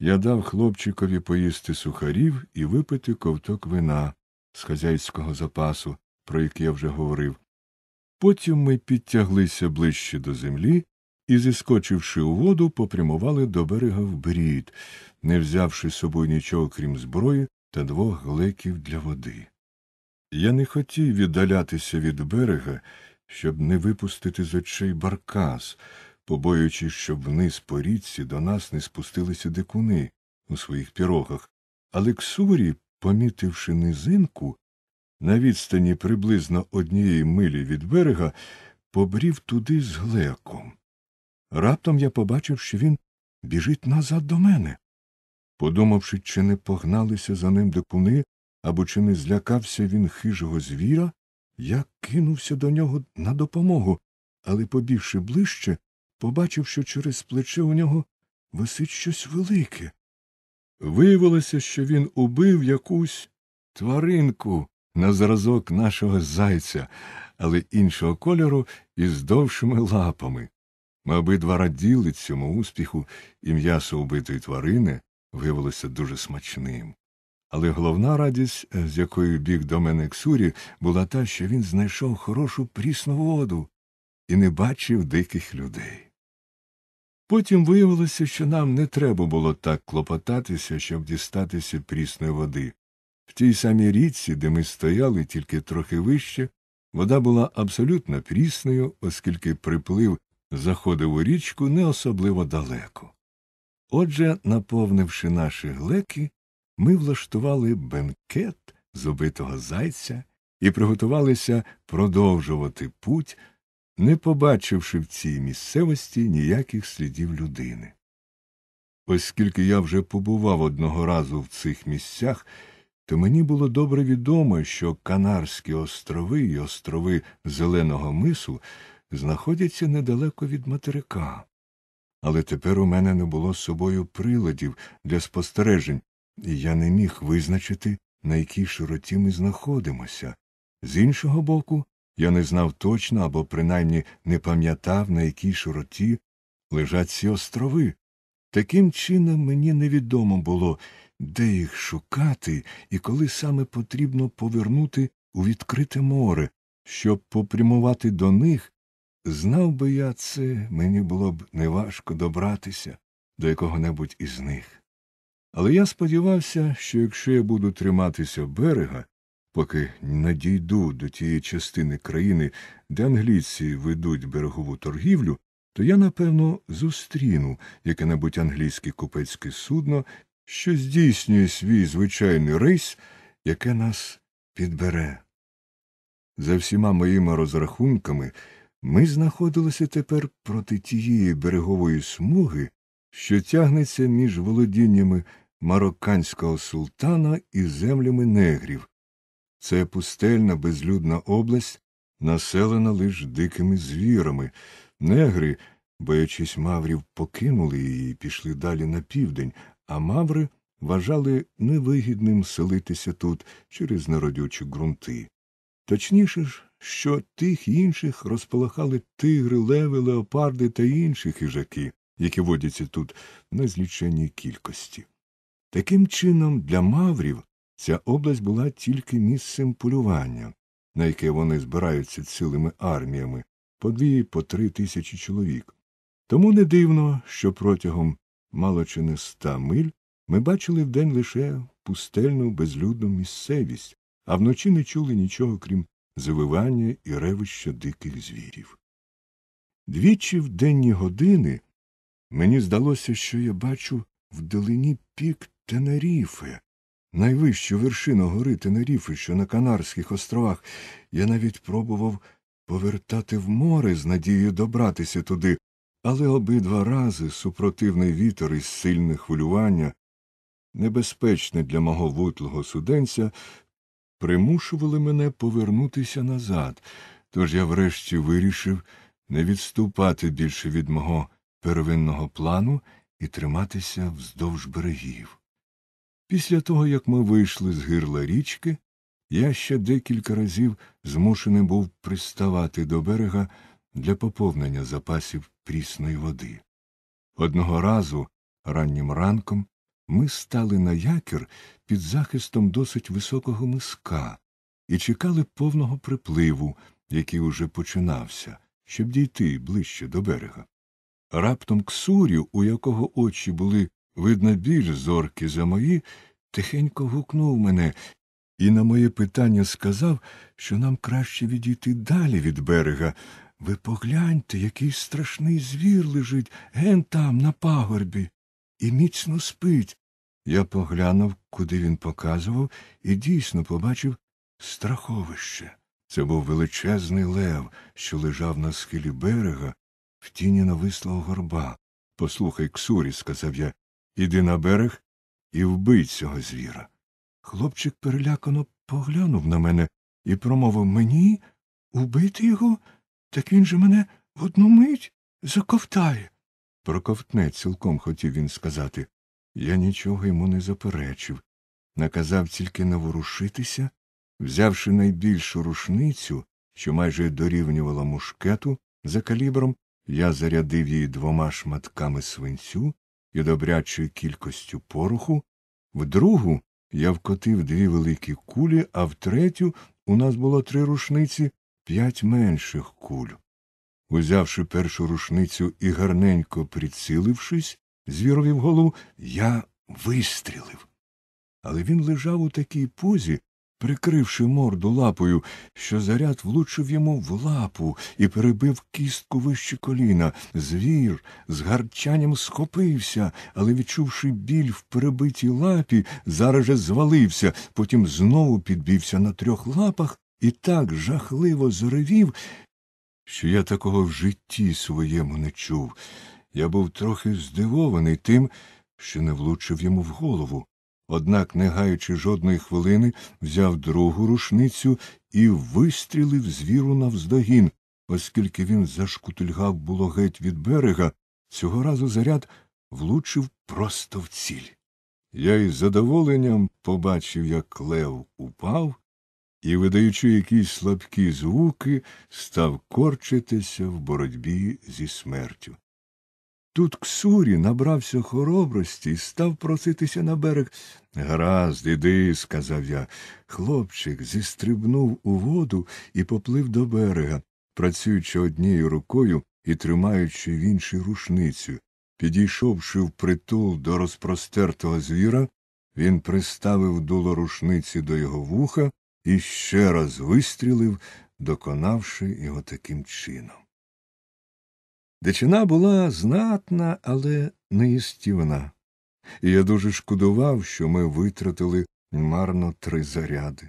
Я дав хлопчикові поїсти сухарів і випити ковток вина з хазяйського запасу, про який я вже говорив. Потім ми підтяглися ближче до землі і, зіскочивши у воду, попрямували до берега в брід, не взявши з собою нічого крім зброї та двох глеків для води. Я не хотів віддалятися від берега, щоб не випустити з очей баркас, побоюючись, щоб вниз по річці до нас не спустилися дикуни у своїх пірогах, але Ксурі, помітивши низинку, на відстані приблизно однієї милі від берега, побрів туди з глеком. Раптом я побачив, що він біжить назад до мене. Подумавши, чи не погналися за ним дикуни, або чи не злякався він хижого звіра, я кинувся до нього на допомогу, але, побігши ближче, побачив, що через плече у нього висить щось велике. Виявилося, що він убив якусь тваринку на зразок нашого зайця, але іншого кольору і з довшими лапами. Ми обидва раділи цьому успіху, і м'ясо убитої тварини виявилося дуже смачним. Але головна радість, е, з якою біг до мене Ксурі, була та, що він знайшов хорошу прісну воду і не бачив диких людей. Потім виявилося, що нам не треба було так клопотатися, щоб дістатися прісної води. В тій самій річці, де ми стояли тільки трохи вище, вода була абсолютно прісною, оскільки приплив заходив у річку не особливо далеко. Отже, наповнивши наші глеки, ми влаштували бенкет з убитого зайця і приготувалися продовжувати путь не побачивши в цій місцевості ніяких слідів людини. Оскільки я вже побував одного разу в цих місцях, то мені було добре відомо, що Канарські острови і острови Зеленого мису знаходяться недалеко від материка. Але тепер у мене не було з собою приладів для спостережень, і я не міг визначити, на якій широті ми знаходимося. З іншого боку, я не знав точно або принаймні не пам'ятав, на якій широті лежать ці острови. Таким чином, мені невідомо було, де їх шукати і коли саме потрібно повернути у відкрите море, щоб попрямувати до них. Знав би я це, мені було б неважко добратися до якого небудь із них. Але я сподівався, що якщо я буду триматися берега, поки не дійду до тієї частини країни, де англійці ведуть берегову торгівлю, то я, напевно, зустріну яке небудь англійське купецьке судно, що здійснює свій звичайний рейс, яке нас підбере. За всіма моїми розрахунками, ми знаходилися тепер проти тієї берегової смуги, що тягнеться між володіннями марокканського султана і землями негрів, це пустельна безлюдна область, населена лише дикими звірами. Негри, боячись маврів, покинули її і пішли далі на південь, а маври вважали невигідним селитися тут через народючі ґрунти. Точніше ж, що тих інших розполахали тигри, леви, леопарди та інші хижаки, які водяться тут на зліченій кількості. Таким чином, для маврів Ця область була тільки місцем полювання, на яке вони збираються цілими арміями по дві по три тисячі чоловік. Тому не дивно, що протягом мало чи не ста миль ми бачили вдень лише пустельну безлюдну місцевість, а вночі не чули нічого, крім завивання і ревища диких звірів. Двічі в денні години мені здалося, що я бачу вдалині пік Тенеріфе, найвищу вершину гори Тенеріфи, що на Канарських островах, я навіть пробував повертати в море з надією добратися туди, але обидва рази супротивний вітер із сильне хвилювання, небезпечне для мого вутлого суденця, примушували мене повернутися назад, тож я врешті вирішив не відступати більше від мого первинного плану і триматися вздовж берегів. Після того, як ми вийшли з гирла річки, я ще декілька разів змушений був приставати до берега для поповнення запасів прісної води. Одного разу, раннім ранком, ми стали на якір під захистом досить високого миска і чекали повного припливу, який уже починався, щоб дійти ближче до берега. Раптом Ксурю, у якого очі були видно, більш зоркі за мої, тихенько гукнув мене і на моє питання сказав, що нам краще відійти далі від берега. Ви погляньте, який страшний звір лежить ген там, на пагорбі, і міцно спить. Я поглянув, куди він показував, і дійсно побачив страховище. Це був величезний лев, що лежав на схилі берега в тіні навислого горба. Послухай, Ксурі, сказав я, Іди на берег і вбий цього звіра. Хлопчик перелякано поглянув на мене і промовив мені убити його, так він же мене в одну мить заковтає. Проковтне, цілком хотів він сказати. Я нічого йому не заперечив. Наказав тільки наворушитися, взявши найбільшу рушницю, що майже дорівнювала мушкету за калібром, я зарядив її двома шматками свинцю, і добрячою кількостю пороху, в другу я вкотив дві великі кулі, а в третю у нас було три рушниці, п'ять менших куль. Узявши першу рушницю і гарненько прицілившись, звірові в голову, я вистрілив. Але він лежав у такій позі, прикривши морду лапою, що заряд влучив йому в лапу і перебив кістку вище коліна. Звір з гарчанням схопився, але, відчувши біль в перебитій лапі, зараз же звалився, потім знову підбився на трьох лапах і так жахливо заревів, що я такого в житті своєму не чув. Я був трохи здивований тим, що не влучив йому в голову. Однак, не гаючи жодної хвилини, взяв другу рушницю і вистрілив звіру навздогін, оскільки він зашкутильгав було геть від берега, цього разу заряд влучив просто в ціль. Я із задоволенням побачив, як лев упав і, видаючи якісь слабкі звуки, став корчитися в боротьбі зі смертю. Тут Ксурі набрався хоробрості і став проситися на берег. Гаразд, іди, сказав я. Хлопчик зістрибнув у воду і поплив до берега, працюючи однією рукою і тримаючи в іншій рушницю. Підійшовши впритул до розпростертого звіра, він приставив дуло рушниці до його вуха і ще раз вистрілив, доконавши його таким чином. Дичина була знатна, але неїстівна, і я дуже шкодував, що ми витратили марно три заряди.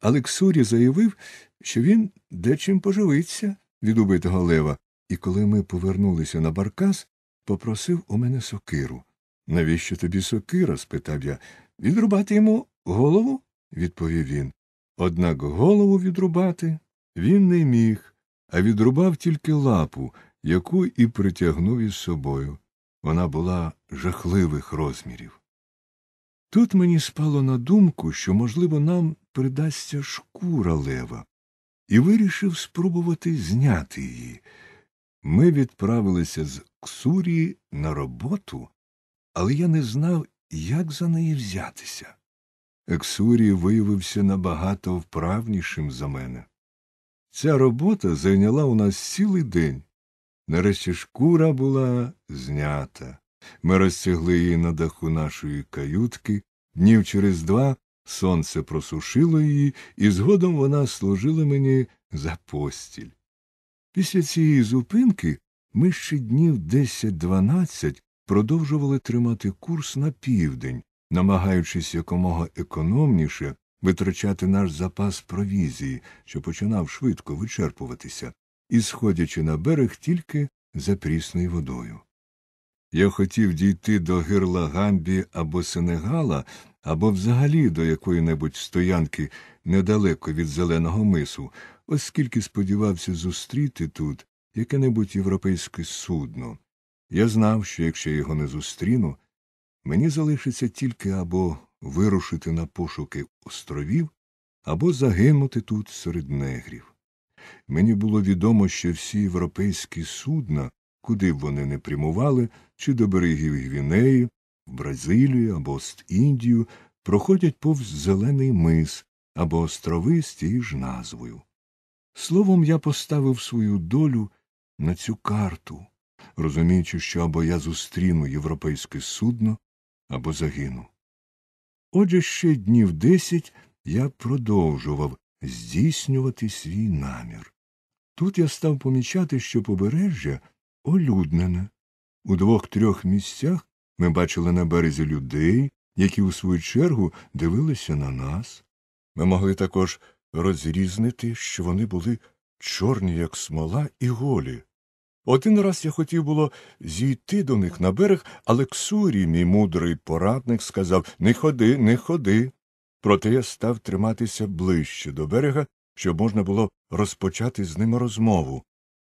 Але Ксурі заявив, що він дечим поживиться від убитого лева, і коли ми повернулися на баркас, попросив у мене сокиру. Навіщо тобі сокира? спитав я. Відрубати йому голову? відповів він. Однак голову відрубати він не міг, а відрубав тільки лапу, яку і притягнув із собою. Вона була жахливих розмірів. Тут мені спало на думку, що, можливо, нам придасться шкура лева, і вирішив спробувати зняти її. Ми відправилися з Ксурії на роботу, але я не знав, як за неї взятися. Ексурі виявився набагато вправнішим за мене. Ця робота зайняла у нас цілий день, Нарешті шкура була знята. Ми розтягли її на даху нашої каютки. Днів через два сонце просушило її, і згодом вона служила мені за постіль. Після цієї зупинки ми ще днів 10-12 продовжували тримати курс на південь, намагаючись якомога економніше витрачати наш запас провізії, що починав швидко вичерпуватися і сходячи на берег тільки за прісною водою. Я хотів дійти до гирла Гамбі або Сенегала, або взагалі до якої небудь стоянки недалеко від зеленого мису, оскільки сподівався зустріти тут яке небудь європейське судно. Я знав, що якщо його не зустріну, мені залишиться тільки або вирушити на пошуки островів, або загинути тут серед негрів. Мені було відомо, що всі європейські судна, куди б вони не прямували, чи до берегів Гвінеї, в Бразилію або Ост-Індію, проходять повз зелений мис або острови з тією ж назвою. Словом, я поставив свою долю на цю карту, розуміючи, що або я зустріну європейське судно, або загину. Отже, ще днів десять я продовжував здійснювати свій намір. Тут я став помічати, що побережжя олюднене. У двох трьох місцях ми бачили на березі людей, які у свою чергу дивилися на нас. Ми могли також розрізнити, що вони були чорні, як смола, і голі. Один раз я хотів було зійти до них на берег, але Ксурі, мій мудрий порадник, сказав Не ходи, не ходи проте я став триматися ближче до берега, щоб можна було розпочати з ними розмову.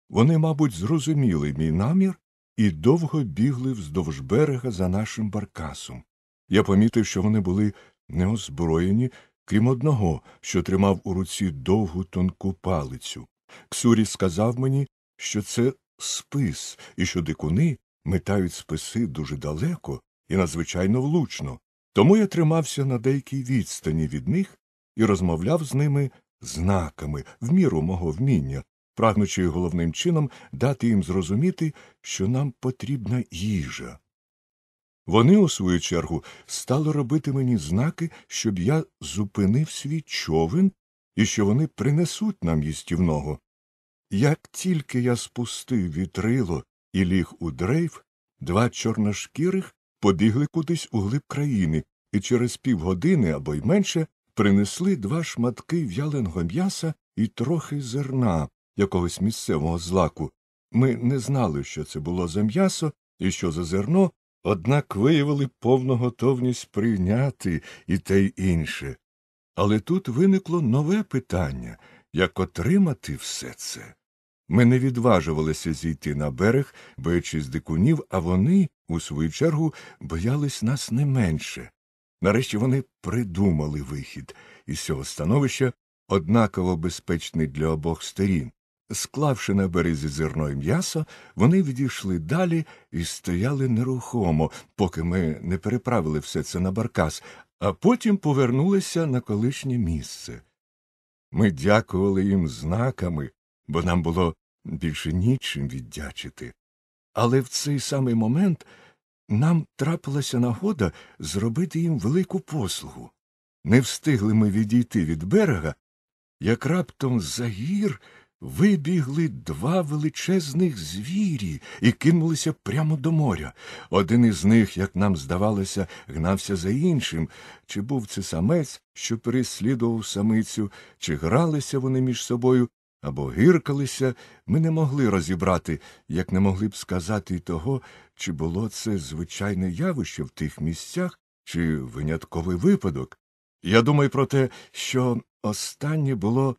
Вони, мабуть, зрозуміли мій намір і довго бігли вздовж берега за нашим баркасом. Я помітив, що вони були неозброєні, крім одного, що тримав у руці довгу тонку палицю. Ксурі сказав мені, що це спис і що дикуни метають списи дуже далеко і надзвичайно влучно. Тому я тримався на деякій відстані від них і розмовляв з ними знаками, в міру мого вміння, прагнучи головним чином дати їм зрозуміти, що нам потрібна їжа. Вони, у свою чергу, стали робити мені знаки, щоб я зупинив свій човен і що вони принесуть нам їстівного. Як тільки я спустив вітрило і ліг у дрейф, два чорношкірих побігли кудись у глиб країни і через півгодини або й менше принесли два шматки в'яленого м'яса і трохи зерна якогось місцевого злаку. Ми не знали, що це було за м'ясо і що за зерно, однак виявили повну готовність прийняти і те й інше. Але тут виникло нове питання як отримати все це. Ми не відважувалися зійти на берег, боячись дикунів, а вони, у свою чергу, боялись нас не менше. Нарешті вони придумали вихід із цього становища, однаково безпечний для обох сторін. Склавши на березі зерно і м'ясо, вони відійшли далі і стояли нерухомо, поки ми не переправили все це на баркас, а потім повернулися на колишнє місце. Ми дякували їм знаками, бо нам було більше нічим віддячити. Але в цей самий момент нам трапилася нагода зробити їм велику послугу. Не встигли ми відійти від берега, як раптом за гір вибігли два величезних звірі і кинулися прямо до моря. Один із них, як нам здавалося, гнався за іншим, чи був це самець, що переслідував самицю, чи гралися вони між собою, або гиркалися, ми не могли розібрати, як не могли б сказати й того, чи було це звичайне явище в тих місцях, чи винятковий випадок. Я думаю про те, що останнє було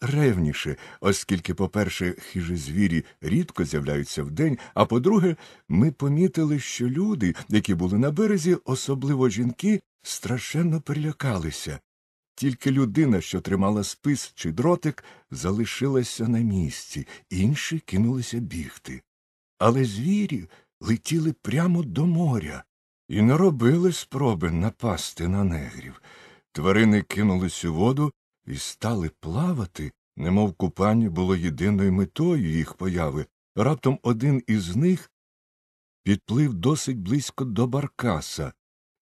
ревніше, оскільки, по перше, хижі звірі рідко з'являються вдень, а по друге, ми помітили, що люди, які були на березі, особливо жінки, страшенно перелякалися. Тільки людина, що тримала спис чи дротик, залишилася на місці, інші кинулися бігти. Але звірі летіли прямо до моря і не робили спроби напасти на негрів. Тварини кинулись у воду і стали плавати, немов купання було єдиною метою їх появи. Раптом один із них підплив досить близько до баркаса.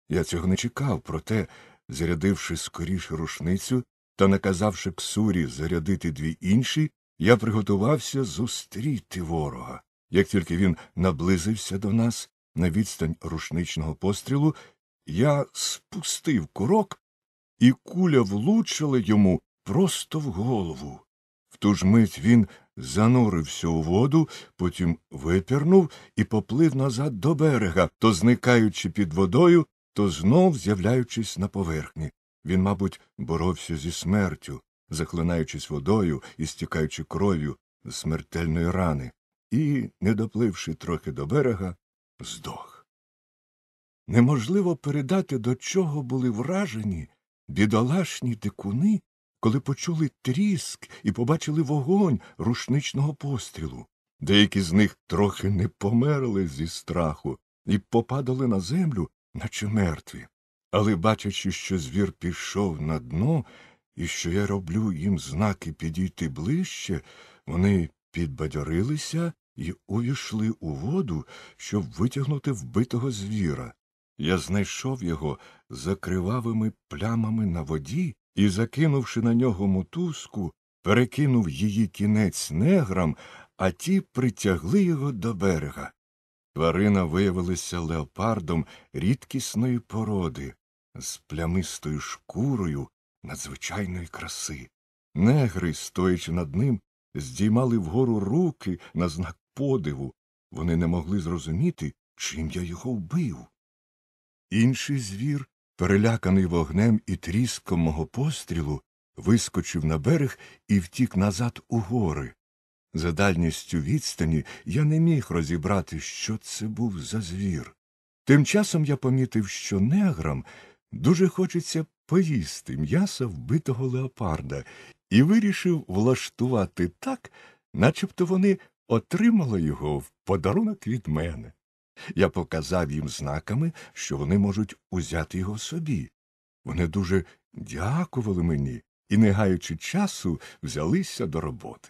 Я цього не чекав, проте Зарядивши скоріше рушницю та наказавши ксурі зарядити дві інші, я приготувався зустріти ворога. Як тільки він наблизився до нас на відстань рушничного пострілу, я спустив курок, і куля влучила йому просто в голову. В ту ж мить він занурився у воду, потім випірнув і поплив назад до берега, то, зникаючи під водою, то знов з'являючись на поверхні. Він, мабуть, боровся зі смертю, захлинаючись водою і стікаючи кров'ю з смертельної рани, і, не допливши трохи до берега, здох. Неможливо передати, до чого були вражені бідолашні дикуни, коли почули тріск і побачили вогонь рушничного пострілу. Деякі з них трохи не померли зі страху і попадали на землю, наче мертві. Але, бачачи, що звір пішов на дно і що я роблю їм знаки підійти ближче, вони підбадьорилися і увійшли у воду, щоб витягнути вбитого звіра. Я знайшов його за кривавими плямами на воді і, закинувши на нього мотузку, перекинув її кінець неграм, а ті притягли його до берега. Тварина виявилася леопардом рідкісної породи, з плямистою шкурою надзвичайної краси. Негри, стоячи над ним, здіймали вгору руки на знак подиву. Вони не могли зрозуміти, чим я його вбив. Інший звір, переляканий вогнем і тріском мого пострілу, вискочив на берег і втік назад у гори. За дальністю відстані я не міг розібрати, що це був за звір. Тим часом я помітив, що неграм дуже хочеться поїсти м'яса вбитого леопарда, і вирішив влаштувати так, начебто вони отримали його в подарунок від мене. Я показав їм знаками, що вони можуть узяти його собі. Вони дуже дякували мені і, не гаючи часу, взялися до роботи.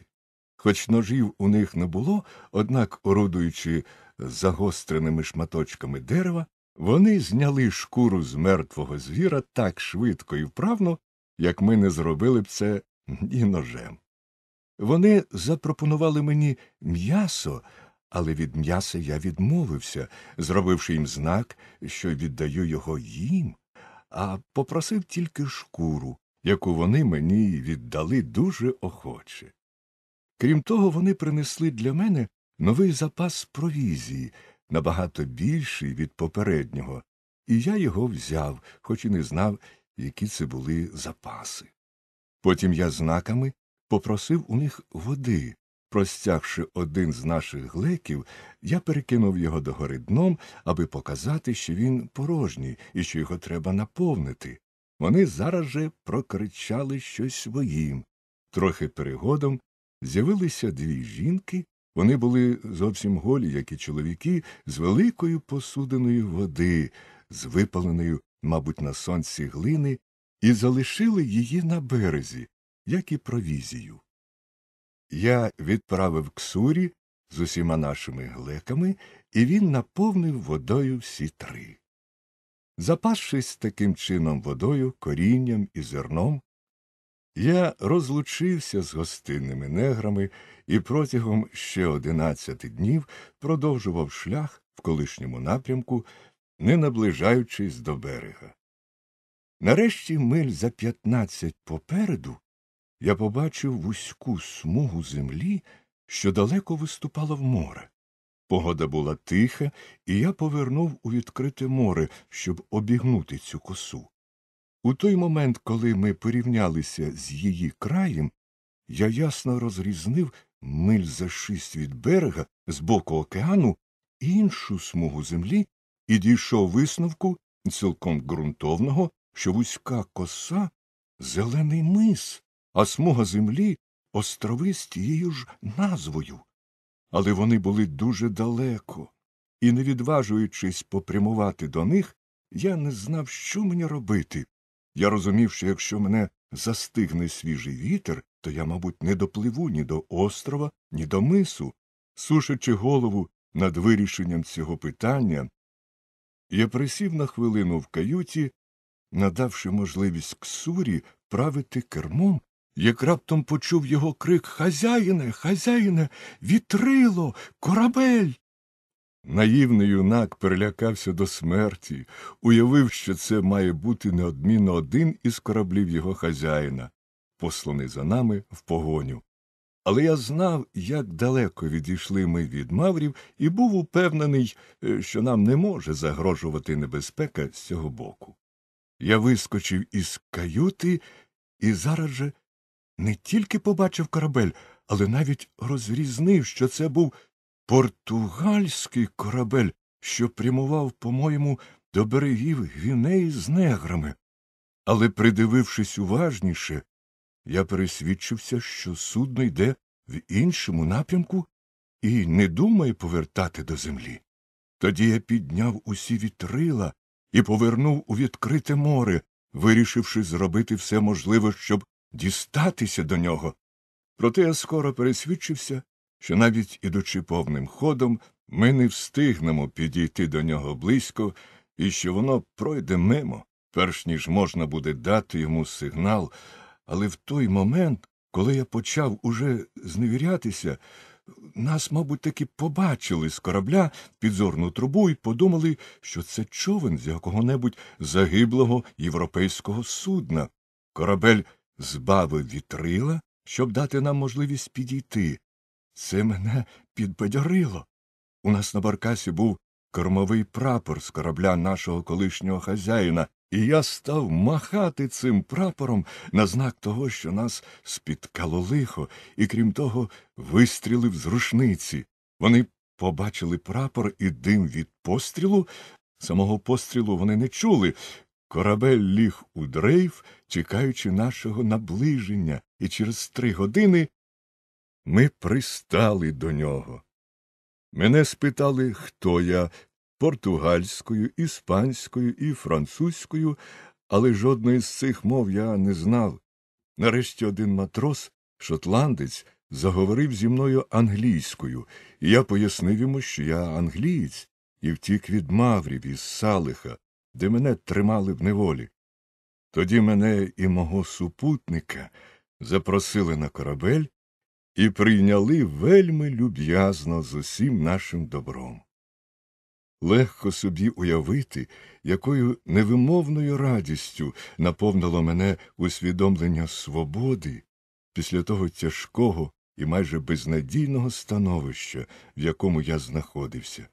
Хоч ножів у них не було, однак, орудуючи загостреними шматочками дерева, вони зняли шкуру з мертвого звіра так швидко і вправно, як ми не зробили б це ні ножем. Вони запропонували мені м'ясо, але від м'яса я відмовився, зробивши їм знак, що віддаю його їм, а попросив тільки шкуру, яку вони мені віддали дуже охоче. Крім того, вони принесли для мене новий запас провізії, набагато більший від попереднього, і я його взяв, хоч і не знав, які це були запаси. Потім я знаками попросив у них води. Простягши один з наших глеків, я перекинув його догори дном, аби показати, що він порожній і що його треба наповнити. Вони зараз же прокричали щось своїм. Трохи перегодом З'явилися дві жінки, вони були зовсім голі, як і чоловіки, з великою посудиною води, з випаленою, мабуть, на сонці глини, і залишили її на березі, як і провізію. Я відправив ксурі з усіма нашими глеками, і він наповнив водою всі три. Запасшись таким чином водою, корінням і зерном, я розлучився з гостинними неграми і протягом ще одинадцяти днів продовжував шлях в колишньому напрямку, не наближаючись до берега. Нарешті миль за п'ятнадцять попереду я побачив вузьку смугу землі, що далеко виступала в море. Погода була тиха, і я повернув у відкрите море, щоб обігнути цю косу. У той момент, коли ми порівнялися з її краєм, я ясно розрізнив миль за шість від берега з боку океану іншу смугу землі і дійшов висновку цілком ґрунтовного, що вузька коса зелений мис, а смуга землі острови з тією ж назвою. Але вони були дуже далеко, і, не відважуючись попрямувати до них, я не знав, що мені робити. Я розумів, що якщо мене застигне свіжий вітер, то я, мабуть, не допливу ні до острова, ні до мису, сушачи голову над вирішенням цього питання, я присів на хвилину в каюті, надавши можливість ксурі правити кермом, як раптом почув його крик Хазяїне, хазяїне, вітрило, корабель. Наївний юнак перелякався до смерті, уявив, що це має бути неодмінно один із кораблів його хазяїна, посланий за нами в погоню. Але я знав, як далеко відійшли ми від маврів, і був упевнений, е, що нам не може загрожувати небезпека з цього боку. Я вискочив із каюти і зараз же не тільки побачив корабель, але навіть розрізнив, що це був Португальський корабель, що прямував, по-моєму, до берегів Гвінеї з неграми. Але, придивившись уважніше, я пересвідчився, що судно йде в іншому напрямку і не думає повертати до землі. Тоді я підняв усі вітрила і повернув у відкрите море, вирішивши зробити все можливе, щоб дістатися до нього. Проте я скоро пересвідчився, що навіть ідучи повним ходом, ми не встигнемо підійти до нього близько і що воно пройде мимо, перш ніж можна буде дати йому сигнал, але в той момент, коли я почав уже зневірятися, нас, мабуть, таки побачили з корабля підзорну трубу і подумали, що це човен з якого небудь загиблого європейського судна. Корабель збавив вітрила, щоб дати нам можливість підійти, це мене підбадьорило. У нас на баркасі був кормовий прапор з корабля нашого колишнього хазяїна, і я став махати цим прапором на знак того, що нас спіткало лихо, і, крім того, вистрілив з рушниці. Вони побачили прапор і дим від пострілу. Самого пострілу вони не чули. Корабель ліг у дрейф, чекаючи нашого наближення, і через три години ми пристали до нього. Мене спитали, хто я португальською, іспанською і французькою, але жодної з цих мов я не знав. Нарешті один матрос, шотландець, заговорив зі мною англійською, і я пояснив йому, що я англієць і втік від маврів із салиха, де мене тримали в неволі. Тоді мене і мого супутника запросили на корабель і прийняли вельми люб'язно з усім нашим добром. Легко собі уявити, якою невимовною радістю наповнило мене усвідомлення свободи після того тяжкого і майже безнадійного становища, в якому я знаходився.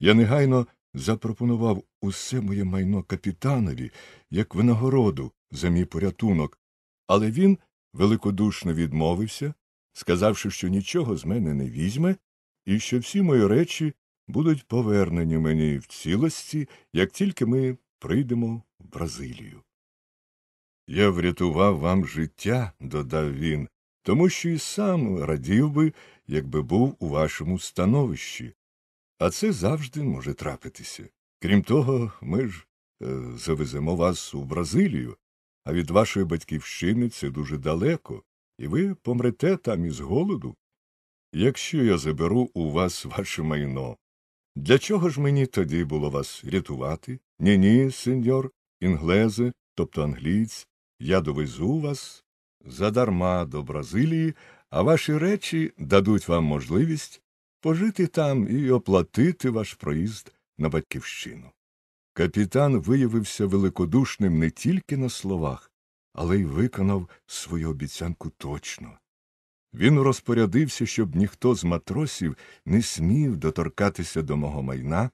Я негайно запропонував усе моє майно капітанові як винагороду за мій порятунок, але він великодушно відмовився сказавши, що нічого з мене не візьме, і що всі мої речі будуть повернені мені в цілості, як тільки ми прийдемо в Бразилію. Я врятував вам життя, додав він, тому що і сам радів би, якби був у вашому становищі, а це завжди може трапитися. Крім того, ми ж е, завеземо вас у Бразилію, а від вашої батьківщини це дуже далеко і ви помрете там із голоду. Якщо я заберу у вас ваше майно, для чого ж мені тоді було вас рятувати? Ні, ні, сеньор, інглезе, тобто англійць, я довезу вас задарма до Бразилії, а ваші речі дадуть вам можливість пожити там і оплатити ваш проїзд на батьківщину. Капітан виявився великодушним не тільки на словах, але й виконав свою обіцянку точно. Він розпорядився, щоб ніхто з матросів не смів доторкатися до мого майна,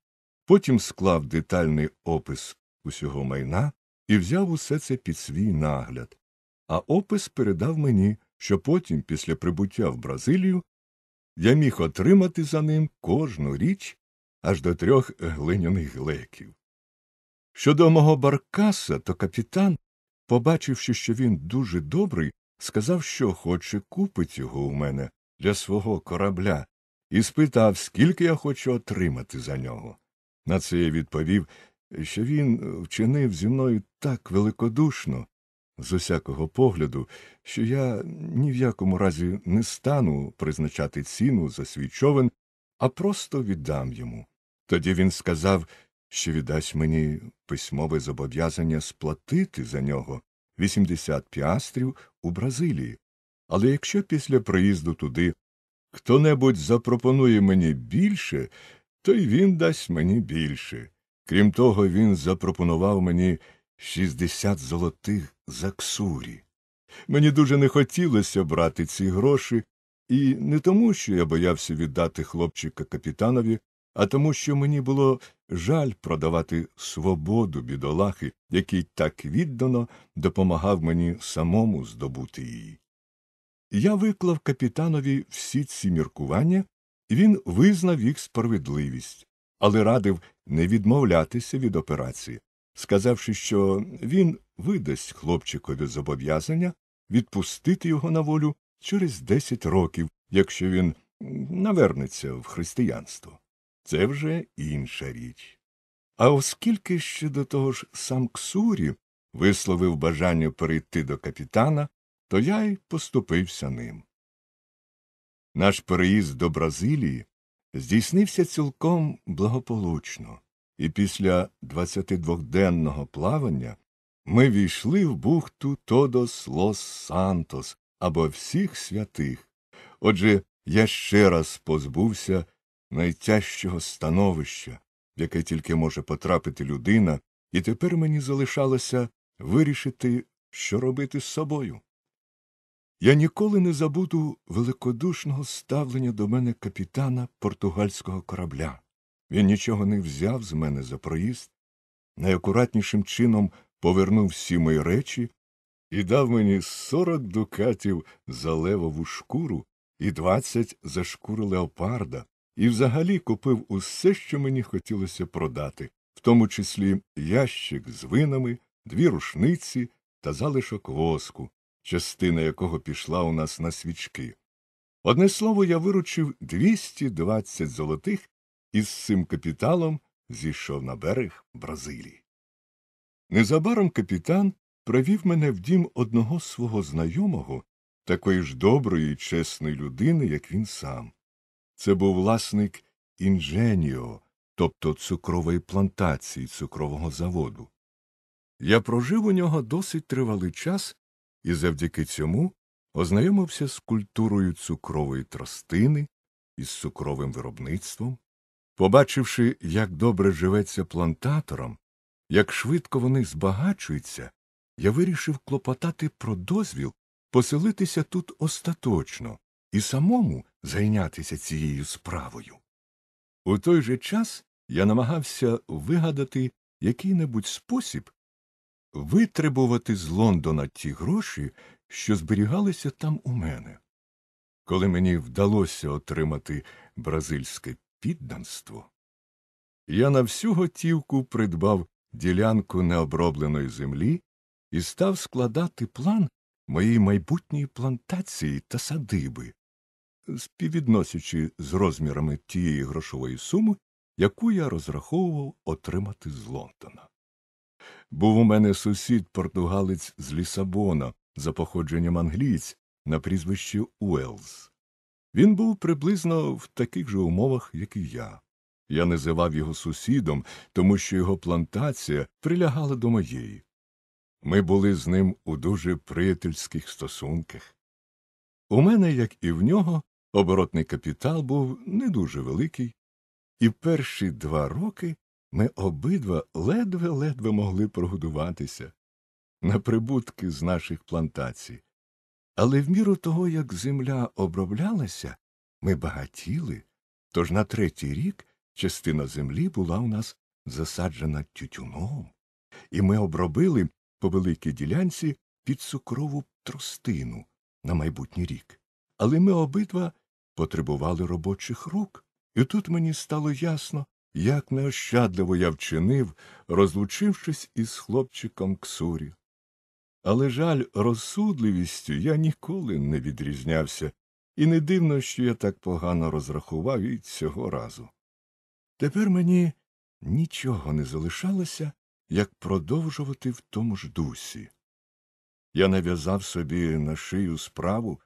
потім склав детальний опис усього майна і взяв усе це під свій нагляд, а опис передав мені, що потім, після прибуття в Бразилію, я міг отримати за ним кожну річ аж до трьох глиняних глеків. Щодо мого баркаса, то капітан побачивши, що він дуже добрий, сказав, що хоче купить його у мене для свого корабля, і спитав, скільки я хочу отримати за нього. На це я відповів, що він вчинив зі мною так великодушно, з усякого погляду, що я ні в якому разі не стану призначати ціну за свій човен, а просто віддам йому. Тоді він сказав, що віддасть мені письмове зобов'язання сплатити за нього 80 піастрів у Бразилії. Але якщо після приїзду туди хто небудь запропонує мені більше, то й він дасть мені більше. Крім того, він запропонував мені 60 золотих за ксурі. Мені дуже не хотілося брати ці гроші, і не тому, що я боявся віддати хлопчика капітанові, а тому, що мені було жаль продавати свободу бідолахи, який так віддано допомагав мені самому здобути її. Я виклав капітанові всі ці міркування, і він визнав їх справедливість, але радив не відмовлятися від операції, сказавши, що він видасть хлопчикові зобов'язання відпустити його на волю через десять років, якщо він навернеться в християнство це вже інша річ. А оскільки ще до того ж сам Ксурі висловив бажання перейти до капітана, то я й поступився ним. Наш переїзд до Бразилії здійснився цілком благополучно, і після 22-денного плавання ми війшли в бухту Тодос Лос Сантос або всіх святих. Отже, я ще раз позбувся найтяжчого становища, в яке тільки може потрапити людина, і тепер мені залишалося вирішити, що робити з собою. Я ніколи не забуду великодушного ставлення до мене капітана португальського корабля. Він нічого не взяв з мене за проїзд, найакуратнішим чином повернув всі мої речі і дав мені сорок дукатів за левову шкуру і двадцять за шкуру леопарда, і взагалі купив усе, що мені хотілося продати, в тому числі ящик з винами, дві рушниці та залишок воску, частина якого пішла у нас на свічки. Одне слово, я виручив 220 золотих і з цим капіталом зійшов на берег Бразилії. Незабаром капітан провів мене в дім одного свого знайомого, такої ж доброї і чесної людини, як він сам. Це був власник інженіо, тобто цукрової плантації цукрового заводу. Я прожив у нього досить тривалий час і завдяки цьому ознайомився з культурою цукрової тростини і з цукровим виробництвом. Побачивши, як добре живеться плантаторам, як швидко вони збагачуються, я вирішив клопотати про дозвіл поселитися тут остаточно, і самому зайнятися цією справою. У той же час я намагався вигадати який небудь спосіб витребувати з Лондона ті гроші, що зберігалися там у мене. Коли мені вдалося отримати бразильське підданство, я на всю готівку придбав ділянку необробленої землі і став складати план моєї майбутньої плантації та садиби, співвідносячи з розмірами тієї грошової суми, яку я розраховував отримати з Лондона. Був у мене сусід португалець з Лісабона, за походженням англійць, на прізвище Уелс. Він був приблизно в таких же умовах, як і я. Я називав його сусідом, тому що його плантація прилягала до моєї. Ми були з ним у дуже приятельських стосунках. У мене, як і в нього, Оборотний капітал був не дуже великий, і перші два роки ми обидва ледве-ледве могли прогодуватися на прибутки з наших плантацій. Але в міру того, як земля оброблялася, ми багатіли, тож на третій рік частина землі була у нас засаджена тютюном, і ми обробили по великій ділянці під цукрову тростину на майбутній рік. Але ми обидва потребували робочих рук, і тут мені стало ясно, як неощадливо я вчинив, розлучившись із хлопчиком Ксурі. Але жаль, розсудливістю я ніколи не відрізнявся, і не дивно, що я так погано розрахував і цього разу. Тепер мені нічого не залишалося, як продовжувати в тому ж дусі. Я нав'язав собі на шию справу,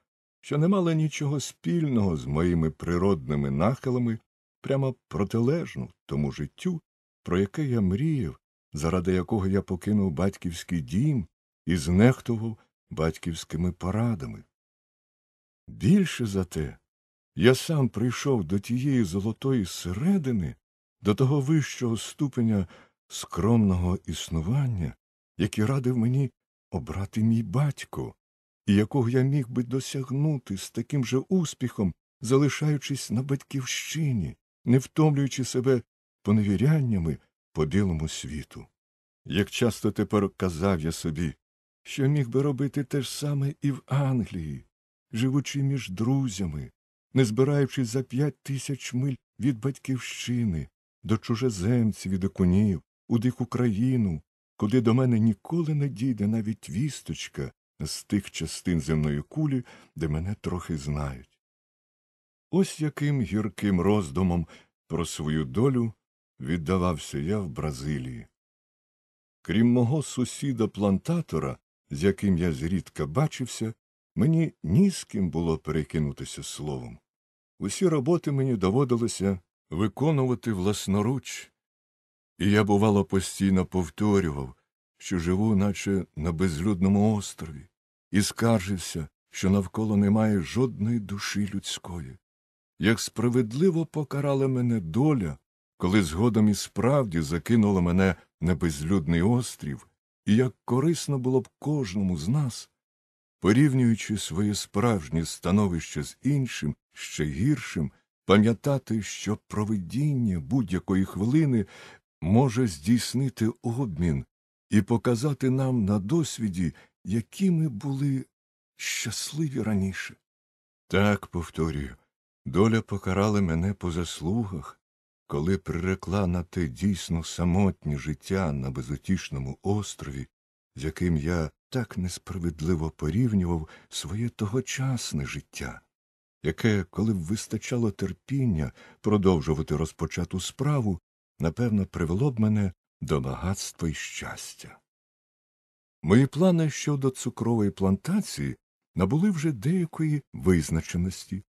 що не мала нічого спільного з моїми природними нахилами, прямо протилежну тому життю, про яке я мріяв, заради якого я покинув батьківський дім і знехтував батьківськими порадами. Більше за те, я сам прийшов до тієї золотої середини, до того вищого ступеня скромного існування, який радив мені обрати мій батько і якого я міг би досягнути з таким же успіхом, залишаючись на батьківщині, не втомлюючи себе поневіряннями по білому світу. Як часто тепер казав я собі, що міг би робити те ж саме і в Англії, живучи між друзями, не збираючись за п'ять тисяч миль від батьківщини, до чужеземців і до у дику країну, куди до мене ніколи не дійде навіть вісточка з тих частин земної кулі, де мене трохи знають. Ось яким гірким роздумом про свою долю віддавався я в Бразилії. Крім мого сусіда плантатора, з яким я зрідка бачився, мені ні з ким було перекинутися словом. Усі роботи мені доводилося виконувати власноруч, і я, бувало, постійно повторював що живу, наче на безлюдному острові, і скаржився, що навколо немає жодної душі людської. Як справедливо покарала мене доля, коли згодом і справді закинула мене на безлюдний острів, і як корисно було б кожному з нас, порівнюючи своє справжнє становище з іншим, ще гіршим, пам'ятати, що проведіння будь-якої хвилини може здійснити обмін і показати нам на досвіді, які ми були щасливі раніше. Так, повторюю, доля покарала мене по заслугах, коли прирекла на те дійсно самотнє життя на безутішному острові, з яким я так несправедливо порівнював своє тогочасне життя, яке, коли б вистачало терпіння продовжувати розпочату справу, напевно, привело б мене до багатства і щастя. Мої плани щодо цукрової плантації набули вже деякої визначеності.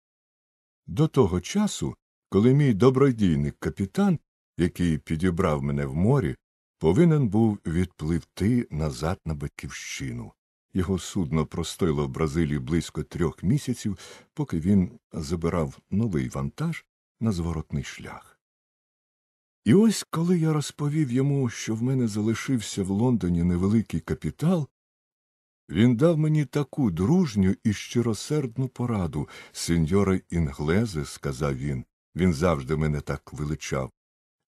До того часу, коли мій добродійний капітан, який підібрав мене в морі, повинен був відпливти назад на батьківщину. Його судно простоїло в Бразилії близько трьох місяців, поки він забирав новий вантаж на зворотний шлях. І ось коли я розповів йому, що в мене залишився в Лондоні невеликий капітал, він дав мені таку дружню і щиросердну пораду, сеньоре інглезе, сказав він, він завжди мене так величав.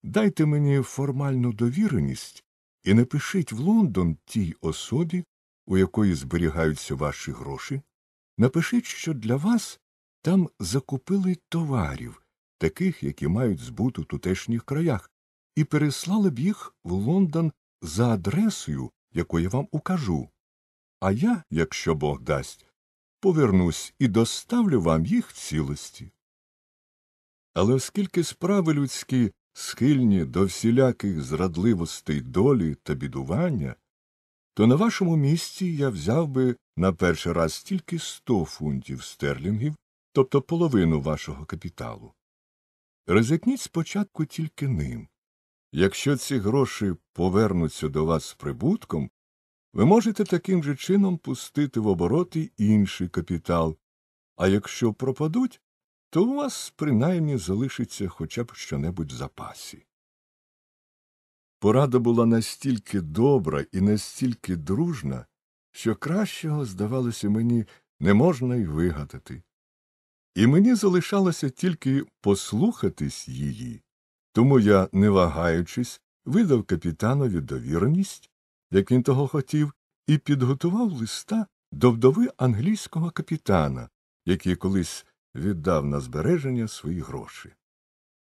Дайте мені формальну довіреність і напишіть в Лондон тій особі, у якої зберігаються ваші гроші. Напишіть, що для вас там закупили товарів, таких, які мають збут у тутешніх краях, і переслали б їх в Лондон за адресою, яку я вам укажу. А я, якщо Бог дасть, повернусь і доставлю вам їх в цілості. Але оскільки справи людські схильні до всіляких зрадливостей долі та бідування, то на вашому місці я взяв би на перший раз тільки сто фунтів стерлінгів, тобто половину вашого капіталу. Ризикніть спочатку тільки ним. Якщо ці гроші повернуться до вас з прибутком, ви можете таким же чином пустити в обороти інший капітал, а якщо пропадуть, то у вас принаймні залишиться хоча б щонебудь в запасі. Порада була настільки добра і настільки дружна, що кращого, здавалося, мені не можна й вигадати і мені залишалося тільки послухатись її, тому я, не вагаючись, видав капітанові довірність, як він того хотів, і підготував листа до вдови англійського капітана, який колись віддав на збереження свої гроші.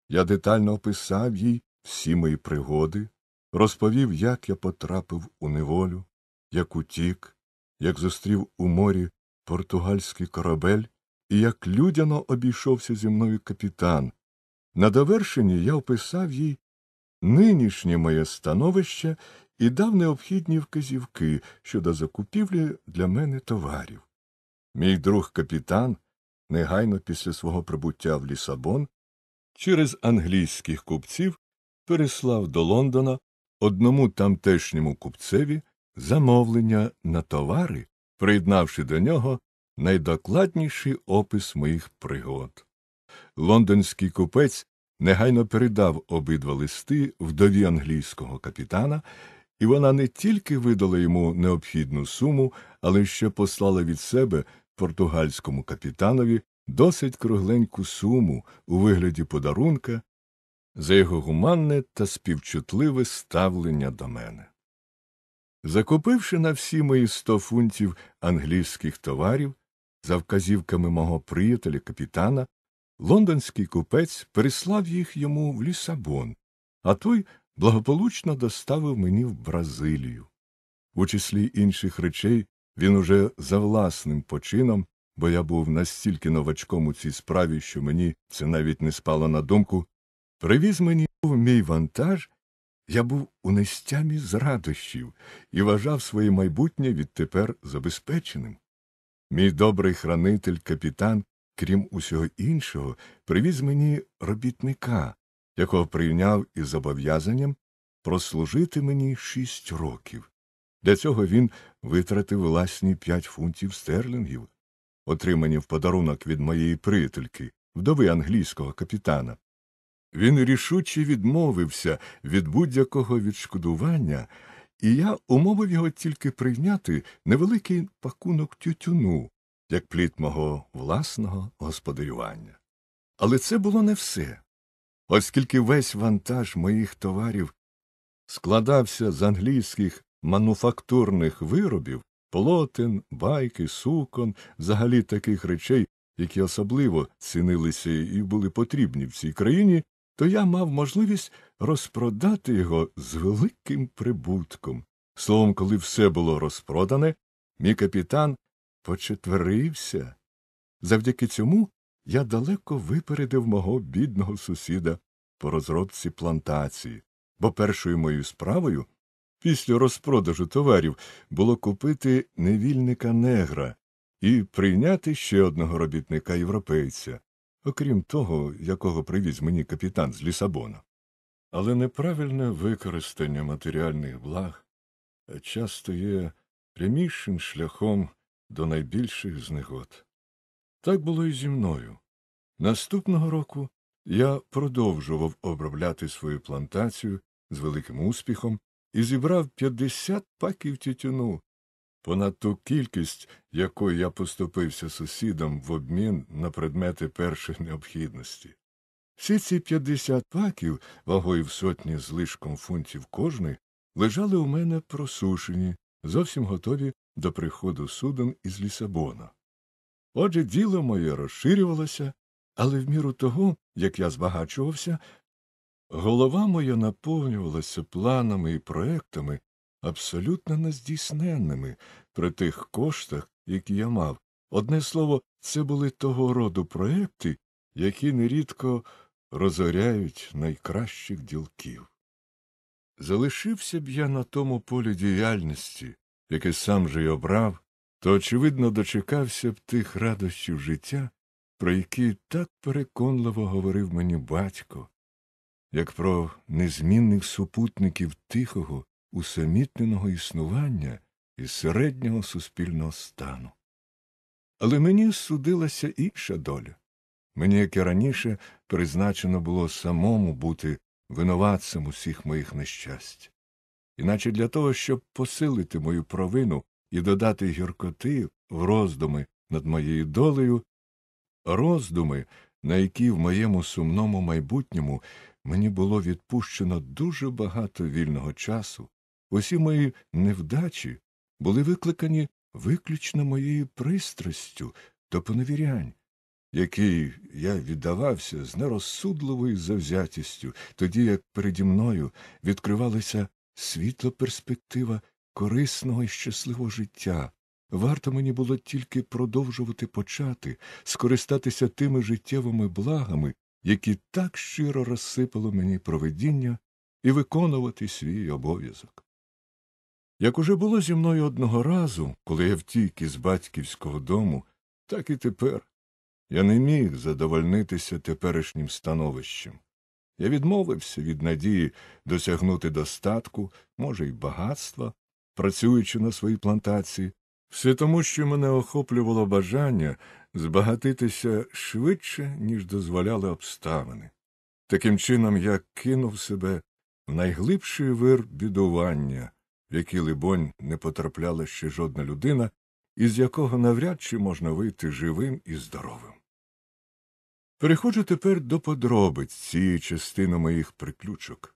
Я детально описав їй всі мої пригоди, розповів, як я потрапив у неволю, як утік, як зустрів у морі португальський корабель, і як людяно обійшовся зі мною капітан. На довершенні я описав їй нинішнє моє становище і дав необхідні вказівки щодо закупівлі для мене товарів. Мій друг капітан негайно після свого прибуття в Лісабон через англійських купців переслав до Лондона одному тамтешньому купцеві замовлення на товари, приєднавши до нього найдокладніший опис моїх пригод. Лондонський купець негайно передав обидва листи вдові англійського капітана, і вона не тільки видала йому необхідну суму, але ще послала від себе португальському капітанові досить кругленьку суму у вигляді подарунка за його гуманне та співчутливе ставлення до мене. Закупивши на всі мої сто фунтів англійських товарів, за вказівками мого приятеля капітана, лондонський купець переслав їх йому в Лісабон, а той благополучно доставив мені в Бразилію. У числі інших речей він уже за власним почином, бо я був настільки новачком у цій справі, що мені це навіть не спало на думку, привіз мені в мій вантаж, я був у нестямі з радощів і вважав своє майбутнє відтепер забезпеченим. Мій добрий хранитель, капітан, крім усього іншого, привіз мені робітника, якого прийняв із зобов'язанням прослужити мені шість років. Для цього він витратив власні п'ять фунтів стерлінгів, отримані в подарунок від моєї приятельки, вдови англійського капітана. Він рішуче відмовився від будь якого відшкодування і я умовив його тільки прийняти невеликий пакунок тютюну, як плід мого власного господарювання. Але це було не все. Оскільки весь вантаж моїх товарів складався з англійських мануфактурних виробів, полотен, байки, сукон, взагалі таких речей, які особливо цінилися і були потрібні в цій країні, то я мав можливість розпродати його з великим прибутком. Словом, коли все було розпродане, мій капітан почетверився. Завдяки цьому я далеко випередив мого бідного сусіда по розробці плантації, бо першою моєю справою після розпродажу товарів було купити невільника негра і прийняти ще одного робітника європейця окрім того, якого привіз мені капітан з Лісабона. Але неправильне використання матеріальних благ е, часто є прямішим шляхом до найбільших знегод. Так було і зі мною. Наступного року я продовжував обробляти свою плантацію з великим успіхом і зібрав 50 паків тютюну, понад ту кількість, якою я поступився сусідам в обмін на предмети першої необхідності. Всі ці 50 паків, вагою в сотні з лишком фунтів кожний, лежали у мене просушені, зовсім готові до приходу суден із Лісабона. Отже, діло моє розширювалося, але в міру того, як я збагачувався, голова моя наповнювалася планами і проектами, абсолютно нездійсненними при тих коштах, які я мав. Одне слово, це були того роду проекти, які нерідко розоряють найкращих ділків. Залишився б я на тому полі діяльності, яке сам же й обрав, то, очевидно, дочекався б тих радощів життя, про які так переконливо говорив мені батько, як про незмінних супутників тихого усамітненого існування і середнього суспільного стану. Але мені судилася інша доля. Мені, як і раніше, призначено було самому бути винуватцем усіх моїх нещасть. Іначе для того, щоб посилити мою провину і додати гіркоти в роздуми над моєю долею, роздуми, на які в моєму сумному майбутньому мені було відпущено дуже багато вільного часу, Усі мої невдачі були викликані виключно моєю пристрастю до поневірянь, який я віддавався з нерозсудливою завзятістю, тоді як переді мною відкривалася світла перспектива корисного і щасливого життя. Варто мені було тільки продовжувати почати, скористатися тими життєвими благами, які так щиро розсипало мені проведіння, і виконувати свій обов'язок. Як уже було зі мною одного разу, коли я втік із батьківського дому, так і тепер. Я не міг задовольнитися теперішнім становищем. Я відмовився від надії досягнути достатку, може, й багатства, працюючи на своїй плантації, все тому, що мене охоплювало бажання збагатитися швидше, ніж дозволяли обставини. Таким чином я кинув себе в найглибший вир бідування в які, либонь, не потрапляла ще жодна людина, із якого навряд чи можна вийти живим і здоровим. Переходжу тепер до подробиць цієї частини моїх приключок.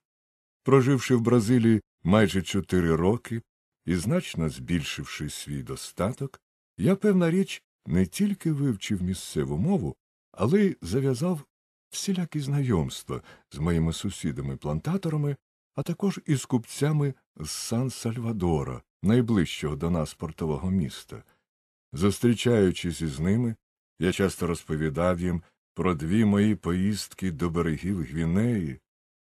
Проживши в Бразилії майже чотири роки і значно збільшивши свій достаток, я, певна річ, не тільки вивчив місцеву мову, але й зав'язав всілякі знайомства з моїми сусідами плантаторами а також із купцями з Сан Сальвадора, найближчого до нас портового міста. Зустрічаючись із ними, я часто розповідав їм про дві мої поїздки до берегів Гвінеї,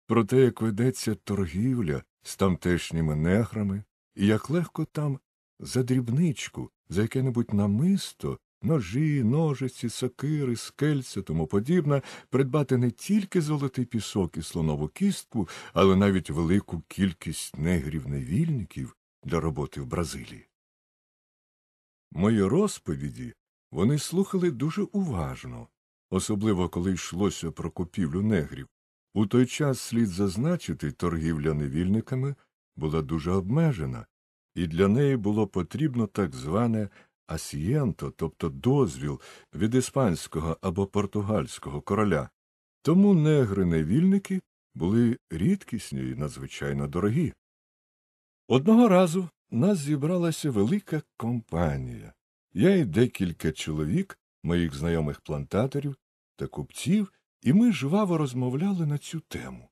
про те, як ведеться торгівля з тамтешніми неграми, і як легко там за дрібничку, за яке небудь намисто Ножі, ножиці, сокири, скельця, тому подібне, придбати не тільки золотий пісок і слонову кістку, але навіть велику кількість негрів невільників для роботи в Бразилії. Мої розповіді вони слухали дуже уважно, особливо коли йшлося про купівлю негрів. У той час слід зазначити, торгівля невільниками була дуже обмежена, і для неї було потрібно так зване асієнто, тобто дозвіл від іспанського або португальського короля. Тому негри невільники були рідкісні і надзвичайно дорогі. Одного разу нас зібралася велика компанія. Я й декілька чоловік, моїх знайомих плантаторів та купців, і ми жваво розмовляли на цю тему.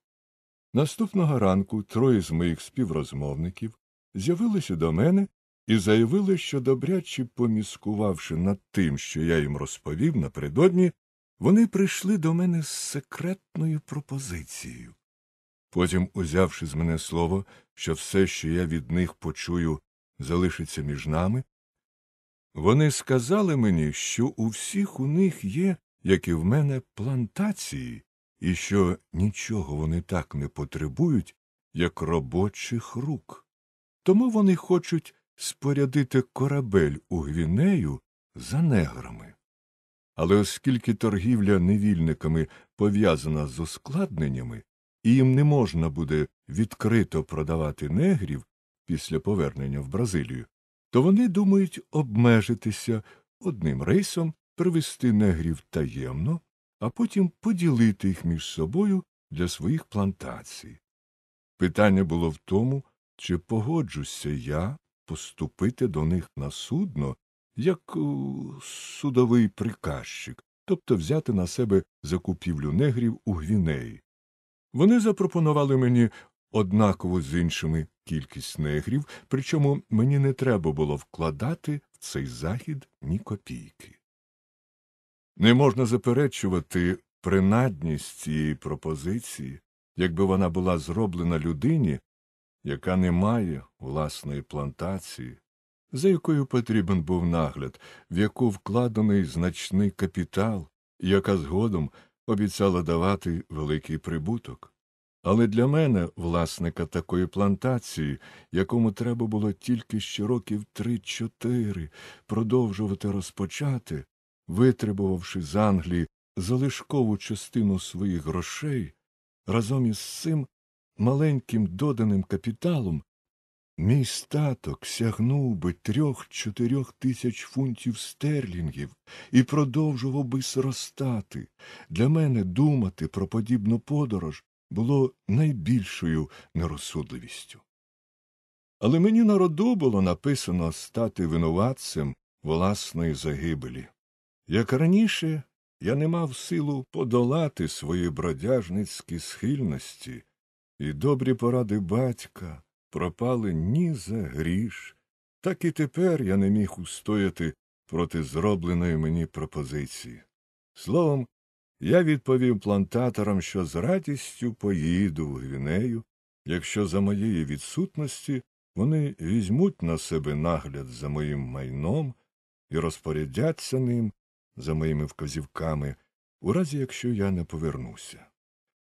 Наступного ранку троє з моїх співрозмовників з'явилися до мене і заявили, що, добряче поміскувавши над тим, що я їм розповів напередодні, вони прийшли до мене з секретною пропозицією. Потім, узявши з мене слово, що все, що я від них почую, залишиться між нами, вони сказали мені, що у всіх у них є, як і в мене, плантації, і що нічого вони так не потребують, як робочих рук. Тому вони хочуть спорядити корабель у Гвінею за неграми. Але оскільки торгівля невільниками пов'язана з ускладненнями, і їм не можна буде відкрито продавати негрів після повернення в Бразилію, то вони думають обмежитися одним рейсом привезти негрів таємно, а потім поділити їх між собою для своїх плантацій. Питання було в тому, чи погоджуся я поступити до них на судно як е, судовий приказчик, тобто взяти на себе закупівлю негрів у Гвінеї. Вони запропонували мені однаково з іншими кількість негрів, причому мені не треба було вкладати в цей захід ні копійки. Не можна заперечувати принадність цієї пропозиції, якби вона була зроблена людині, яка не має власної плантації, за якою потрібен був нагляд, в яку вкладений значний капітал, яка згодом обіцяла давати великий прибуток. Але для мене, власника такої плантації, якому треба було тільки ще років три-чотири продовжувати розпочати, витребувавши з Англії залишкову частину своїх грошей, разом із цим маленьким доданим капіталом мій статок сягнув би трьох чотирьох тисяч фунтів стерлінгів і продовжував би зростати. Для мене думати про подібну подорож було найбільшою нерозсудливістю. Але мені на роду було написано стати винуватцем власної загибелі. Як раніше, я не мав силу подолати свої бродяжницькі схильності, і добрі поради батька пропали ні за гріш, так і тепер я не міг устояти проти зробленої мені пропозиції. Словом, я відповів плантаторам, що з радістю поїду в Гвінею, якщо за моєї відсутності вони візьмуть на себе нагляд за моїм майном і розпорядяться ним за моїми вказівками, у разі якщо я не повернуся.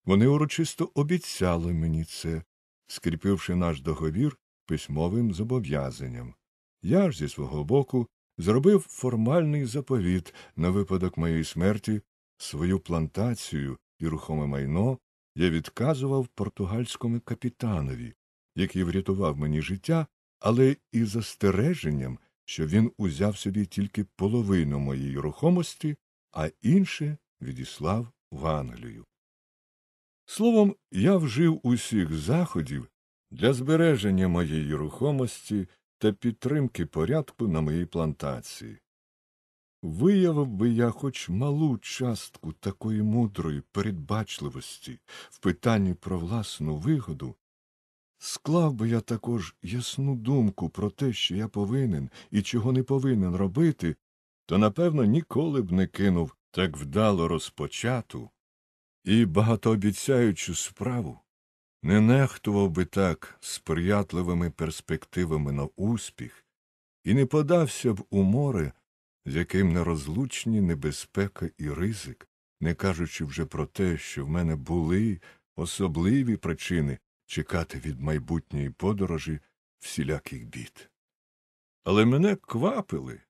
Вони урочисто обіцяли мені це, скріпивши наш договір письмовим зобов'язанням. Я ж зі свого боку зробив формальний заповіт на випадок моєї смерті, свою плантацію і рухоме майно я відказував португальському капітанові, який врятував мені життя, але і застереженням, що він узяв собі тільки половину моєї рухомості, а інше відіслав в Англію. Словом, я вжив усіх заходів для збереження моєї рухомості та підтримки порядку на моїй плантації. Виявив би я хоч малу частку такої мудрої передбачливості в питанні про власну вигоду, склав би я також ясну думку про те, що я повинен і чого не повинен робити, то, напевно, ніколи б не кинув так вдало розпочату і багатообіцяючу справу, не нехтував би так сприятливими перспективами на успіх і не подався б у море, з яким нерозлучні небезпека і ризик, не кажучи вже про те, що в мене були особливі причини чекати від майбутньої подорожі всіляких бід. Але мене квапили,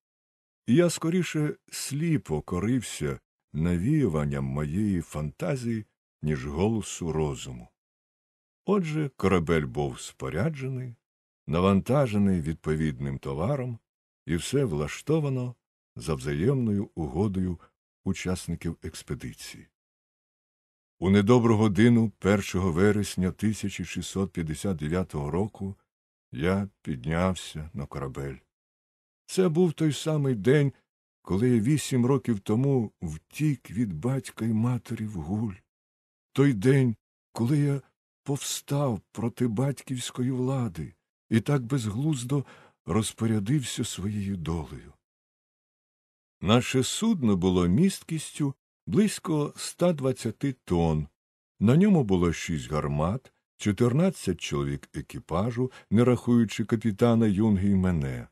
і я скоріше сліпо корився навіюванням моєї фантазії, ніж голосу розуму. Отже, корабель був споряджений, навантажений відповідним товаром, і все влаштовано за взаємною угодою учасників експедиції. У недобру годину 1 вересня 1659 року я піднявся на корабель. Це був той самий день, коли я вісім років тому втік від батька й матері в гуль. Той день, коли я повстав проти батьківської влади і так безглуздо розпорядився своєю долею. Наше судно було місткістю близько 120 тонн. На ньому було шість гармат, 14 чоловік екіпажу, не рахуючи капітана Юнги і мене.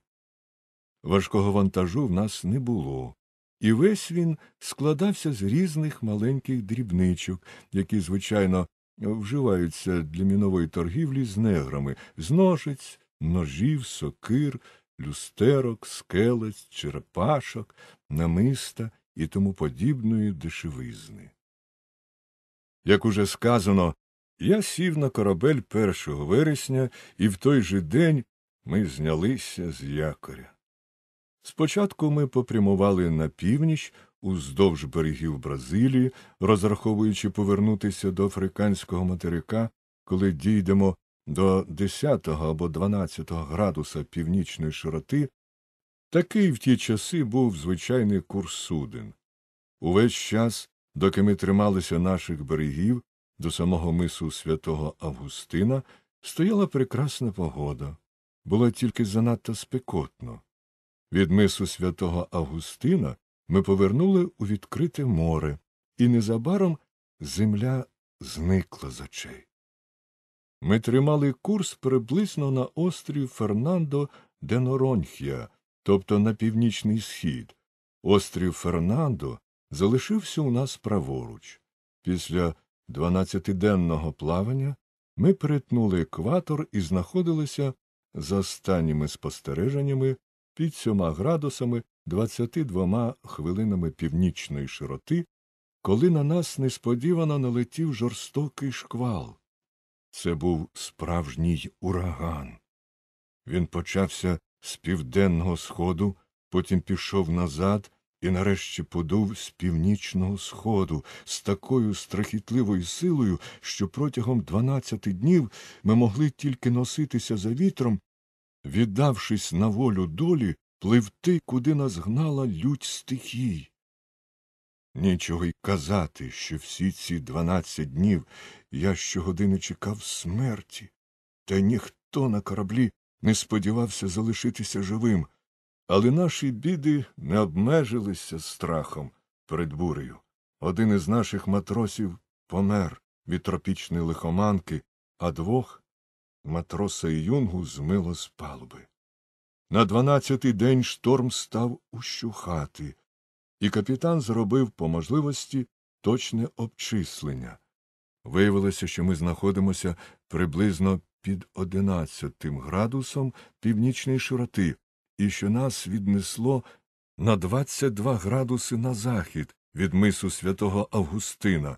Важкого вантажу в нас не було, і весь він складався з різних маленьких дрібничок, які, звичайно, вживаються для мінової торгівлі з неграми з ножиць, ножів, сокир, люстерок, скелець, черепашок, намиста і тому подібної дешевизни. Як уже сказано, я сів на корабель 1 вересня, і в той же день ми знялися з якоря. Спочатку ми попрямували на північ уздовж берегів Бразилії, розраховуючи повернутися до африканського материка, коли дійдемо до 10 або 12 градуса північної широти. Такий в ті часи був звичайний курс суден. Увесь час, доки ми трималися наших берегів до самого мису святого Августина, стояла прекрасна погода. Було тільки занадто спекотно. Від мису святого Августина ми повернули у відкрите море, і незабаром земля зникла з очей. Ми тримали курс приблизно на острів Фернандо де Норонхія, тобто на північний схід. Острів Фернандо залишився у нас праворуч. Після дванадцятиденного плавання ми перетнули екватор і знаходилися, за останніми спостереженнями, під сьома градусами 22 хвилинами північної широти, коли на нас несподівано налетів жорстокий шквал. Це був справжній ураган. Він почався з південного сходу, потім пішов назад і нарешті подув з північного сходу з такою страхітливою силою, що протягом 12 днів ми могли тільки носитися за вітром віддавшись на волю долі, пливти, куди нас гнала лють стихій. Нічого й казати, що всі ці дванадцять днів я щогодини чекав смерті, та ніхто на кораблі не сподівався залишитися живим, але наші біди не обмежилися страхом перед бурею. Один із наших матросів помер від тропічної лихоманки, а двох матроса і юнгу змило з палуби. На дванадцятий день шторм став ущухати, і капітан зробив по можливості точне обчислення. Виявилося, що ми знаходимося приблизно під одинадцятим градусом північної широти, і що нас віднесло на двадцять два градуси на захід від мису святого Августина,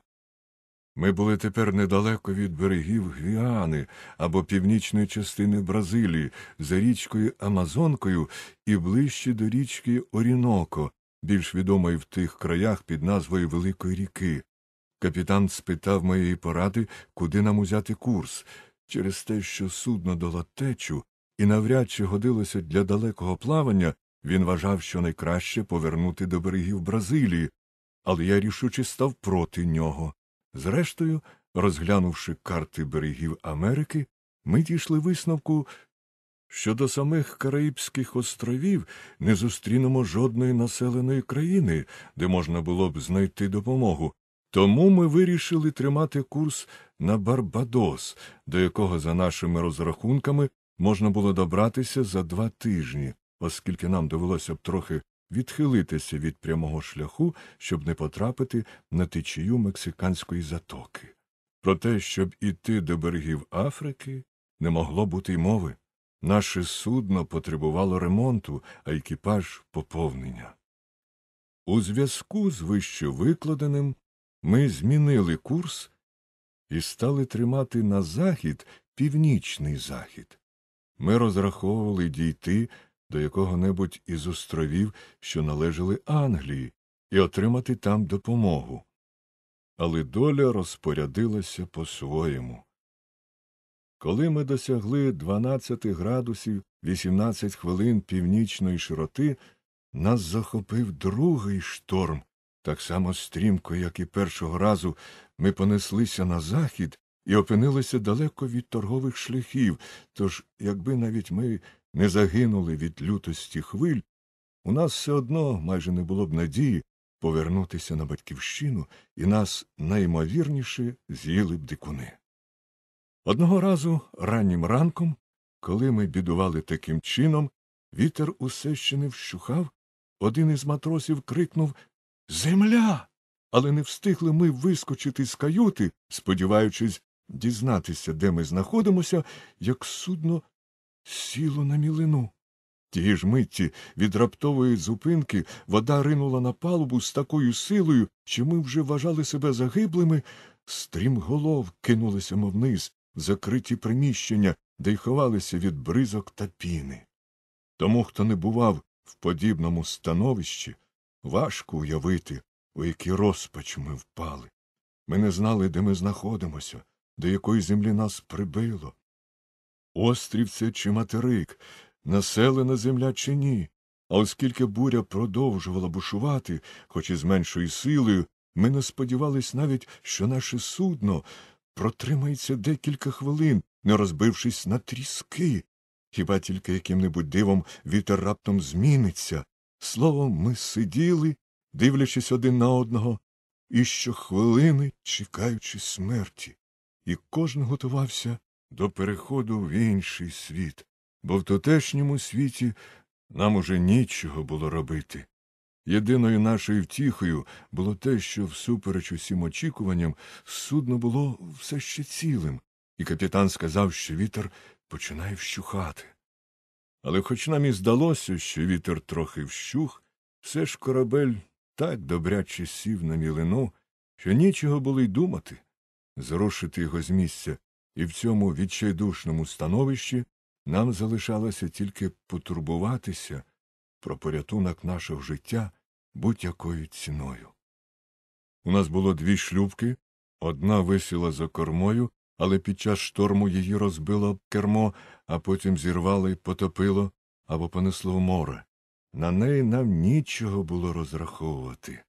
ми були тепер недалеко від берегів Гвіани або північної частини Бразилії, за річкою Амазонкою і ближче до річки Оріноко, більш відомої в тих краях під назвою Великої ріки. Капітан спитав моєї поради, куди нам узяти курс, через те, що судно дало течу, і навряд чи годилося для далекого плавання, він вважав, що найкраще повернути до берегів Бразилії, але я рішуче став проти нього. Зрештою, розглянувши карти берегів Америки, ми дійшли висновку, що до самих Караїбських островів не зустрінемо жодної населеної країни, де можна було б знайти допомогу. Тому ми вирішили тримати курс на Барбадос, до якого, за нашими розрахунками, можна було добратися за два тижні, оскільки нам довелося б трохи відхилитися від прямого шляху, щоб не потрапити на течію мексиканської затоки. Про те, щоб іти до берегів Африки, не могло бути й мови. Наше судно потребувало ремонту, а екіпаж поповнення. У зв'язку з вищевикладеним ми змінили курс і стали тримати на захід північний захід. Ми розраховували дійти до якого небудь із островів, що належали Англії, і отримати там допомогу. Але доля розпорядилася по своєму. Коли ми досягли 12 градусів 18 хвилин північної широти, нас захопив другий шторм. Так само стрімко, як і першого разу, ми понеслися на захід і опинилися далеко від торгових шляхів, тож, якби навіть ми не загинули від лютості хвиль, у нас все одно майже не було б надії повернутися на батьківщину і нас наймовірніше з'їли б дикуни. Одного разу раннім ранком, коли ми бідували таким чином, вітер усе ще не вщухав, один із матросів крикнув Земля. Але не встигли ми вискочити з каюти, сподіваючись дізнатися, де ми знаходимося, як судно сіло на мілину. Тієї ж митті від раптової зупинки вода ринула на палубу з такою силою, що ми вже вважали себе загиблими, стрімголов кинулися мов в закриті приміщення, де й ховалися від бризок та піни. Тому, хто не бував в подібному становищі, важко уявити, у які розпач ми впали. Ми не знали, де ми знаходимося, до якої землі нас прибило, острів це чи материк, населена земля чи ні. А оскільки буря продовжувала бушувати, хоч і з меншою силою, ми не сподівались навіть, що наше судно протримається декілька хвилин, не розбившись на тріски, хіба тільки яким небудь дивом вітер раптом зміниться. Словом, ми сиділи, дивлячись один на одного, і щохвилини чекаючи смерті, і кожен готувався до переходу в інший світ, бо в тутешньому світі нам уже нічого було робити. Єдиною нашою втіхою було те, що, всупереч усім очікуванням, судно було все ще цілим, і капітан сказав, що вітер починає вщухати. Але хоч нам і здалося, що вітер трохи вщух, все ж корабель так добряче сів на мілину, що нічого було й думати. Зрушити його з місця і в цьому відчайдушному становищі нам залишалося тільки потурбуватися про порятунок нашого життя будь якою ціною. У нас було дві шлюбки, одна висіла за кормою, але під час шторму її розбило кермо, а потім зірвало зірвали, потопило або понесло в море. На неї нам нічого було розраховувати.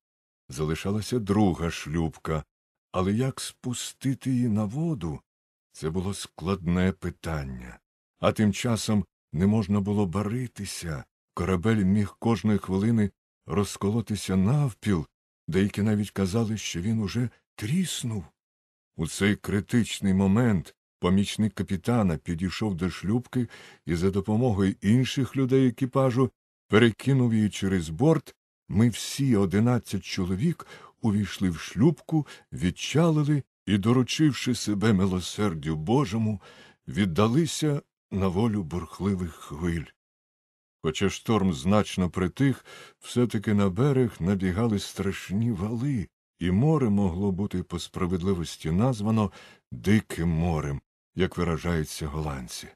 Залишалася друга шлюбка, але як спустити її на воду це було складне питання, а тим часом не можна було баритися, корабель міг кожної хвилини розколотися навпіл, деякі навіть казали, що він уже тріснув. У цей критичний момент помічник капітана підійшов до шлюбки і за допомогою інших людей екіпажу перекинув її через борт. Ми всі одинадцять чоловік увійшли в шлюбку, відчалили і, доручивши себе милосердю Божому, віддалися на волю бурхливих хвиль. Хоча шторм значно притих, все таки на берег набігали страшні вали, і море могло бути по справедливості названо Диким морем, як виражаються голландці.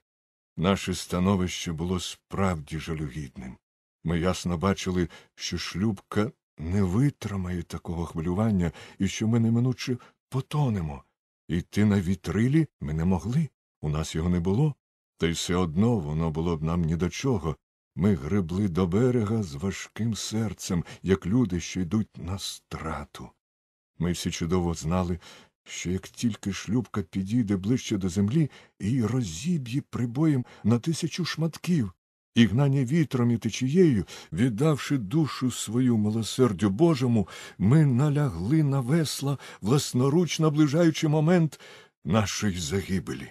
Наше становище було справді жалюгідним. Ми ясно бачили, що шлюбка не витримає такого хвилювання і що ми неминуче потонемо. Йти на вітрилі ми не могли, у нас його не було, та й все одно воно було б нам ні до чого. Ми гребли до берега з важким серцем, як люди, що йдуть на страту. Ми всі чудово знали, що як тільки шлюбка підійде ближче до землі, і розіб'є прибоєм на тисячу шматків, і гнані вітром і течією, віддавши душу свою милосердю Божому, ми налягли на весла, власноруч наближаючи момент нашої загибелі.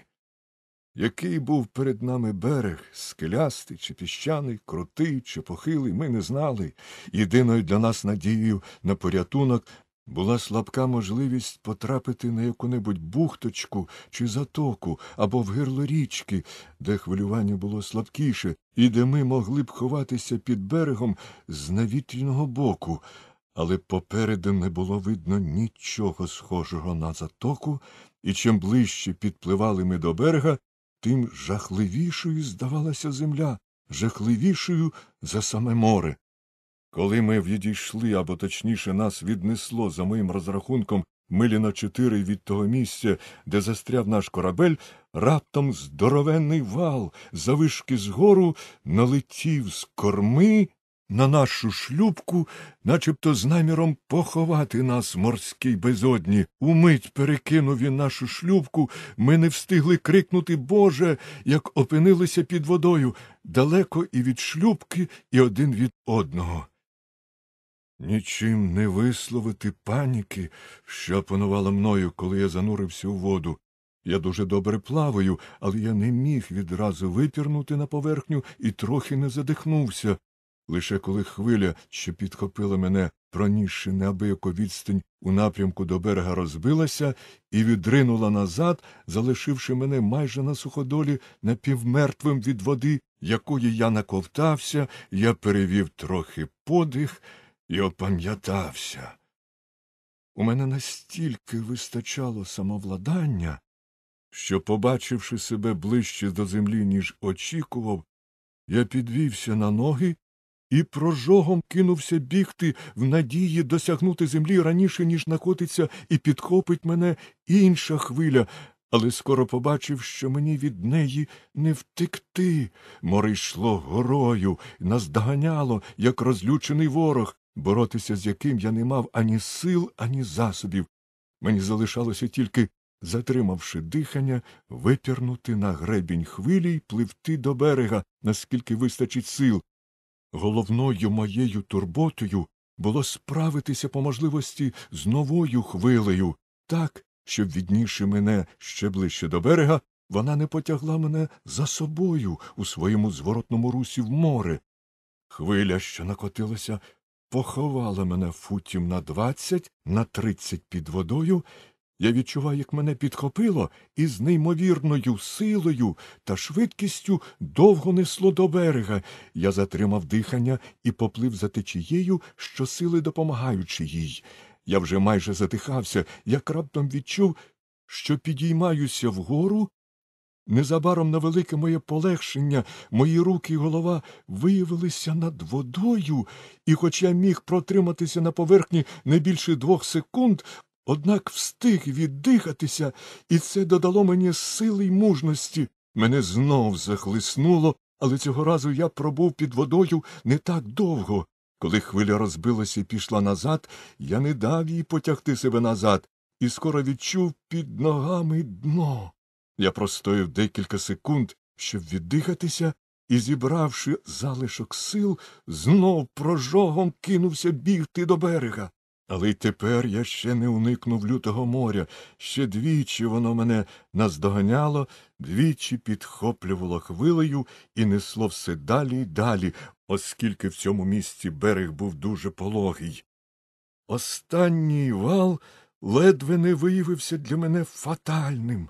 Який був перед нами берег, скелястий чи піщаний, крутий чи похилий, ми не знали. Єдиною для нас надією на порятунок була слабка можливість потрапити на яку-небудь бухточку чи затоку або в гирло річки, де хвилювання було слабкіше, і де ми могли б ховатися під берегом з навітряного боку, але попереду не було видно нічого схожого на затоку, і чим ближче підпливали ми до берега, тим жахливішою здавалася земля, жахливішою за саме море. Коли ми відійшли, або точніше нас віднесло, за моїм розрахунком, милі на чотири від того місця, де застряв наш корабель, раптом здоровенний вал завишки згору налетів з корми на нашу шлюбку, начебто з наміром поховати нас в морській безодні. Умить перекинув він нашу шлюбку, ми не встигли крикнути Боже, як опинилися під водою, далеко і від шлюбки, і один від одного. Нічим не висловити паніки, що панувала мною, коли я занурився у воду. Я дуже добре плаваю, але я не міг відразу випірнути на поверхню і трохи не задихнувся. Лише коли хвиля, що підхопила мене, пронісши неабияку відстань у напрямку до берега, розбилася і відринула назад, залишивши мене майже на суходолі напівмертвим від води, якої я наковтався, я перевів трохи подих і опам'ятався. У мене настільки вистачало самовладання, що, побачивши себе ближче до землі, ніж очікував, я підвівся на ноги і прожогом кинувся бігти в надії досягнути землі раніше, ніж накотиться, і підхопить мене інша хвиля, але скоро побачив, що мені від неї не втекти. Море йшло горою, наздоганяло, як розлючений ворог боротися з яким я не мав ані сил, ані засобів. Мені залишалося тільки, затримавши дихання, випірнути на гребінь хвилі й пливти до берега, наскільки вистачить сил. Головною моєю турботою було справитися по можливості з новою хвилею, так, щоб, відніши мене ще ближче до берега, вона не потягла мене за собою у своєму зворотному русі в море. Хвиля, що накотилася, поховала мене футів на двадцять, на тридцять під водою. Я відчуваю, як мене підхопило і з неймовірною силою та швидкістю довго несло до берега. Я затримав дихання і поплив за течією, що сили допомагаючи їй. Я вже майже затихався, як раптом відчув, що підіймаюся вгору Незабаром на велике моє полегшення мої руки і голова виявилися над водою, і, хоч я міг протриматися на поверхні не більше двох секунд, однак встиг віддихатися, і це додало мені сили й мужності. Мене знов захлиснуло, але цього разу я пробув під водою не так довго. Коли хвиля розбилася і пішла назад, я не дав їй потягти себе назад і скоро відчув під ногами дно. Я простояв декілька секунд, щоб віддихатися, і, зібравши залишок сил, знов прожогом кинувся бігти до берега. Але й тепер я ще не уникнув лютого моря, ще двічі воно мене наздоганяло, двічі підхоплювало хвилею і несло все далі й далі, оскільки в цьому місці берег був дуже пологий. Останній вал ледве не виявився для мене фатальним.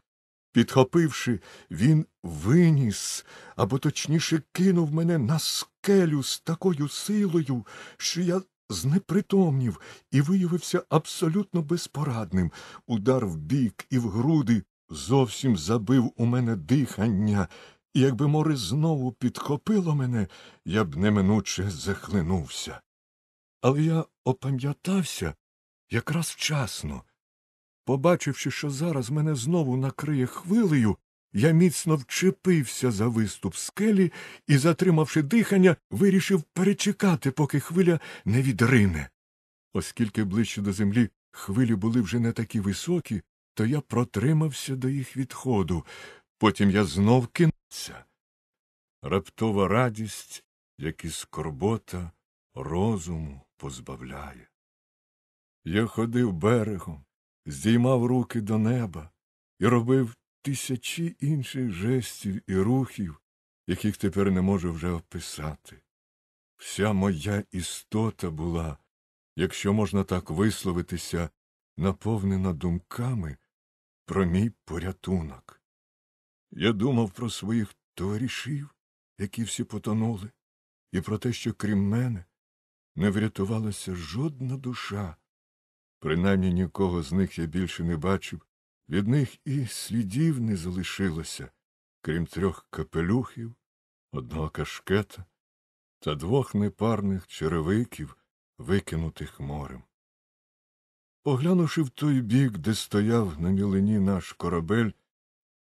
Підхопивши, він виніс, або точніше кинув мене на скелю з такою силою, що я знепритомнів і виявився абсолютно безпорадним. Удар в бік і в груди зовсім забив у мене дихання, і якби море знову підхопило мене, я б неминуче захлинувся. Але я опам'ятався якраз вчасно. Побачивши, що зараз мене знову накриє хвилею, я міцно вчепився за виступ скелі і, затримавши дихання, вирішив перечекати, поки хвиля не відрине. Оскільки ближче до землі хвилі були вже не такі високі, то я протримався до їх відходу, потім я знов кинувся. Раптова радість, як і скорбота, розуму позбавляє. Я ходив берегом здіймав руки до неба і робив тисячі інших жестів і рухів, яких тепер не можу вже описати. Вся моя істота була, якщо можна так висловитися, наповнена думками про мій порятунок. Я думав про своїх товаришів, які всі потонули, і про те, що крім мене не врятувалася жодна душа Принаймні нікого з них я більше не бачив, від них і слідів не залишилося, крім трьох капелюхів, одного кашкета та двох непарних черевиків, викинутих морем. Поглянувши в той бік, де стояв на мілині наш корабель,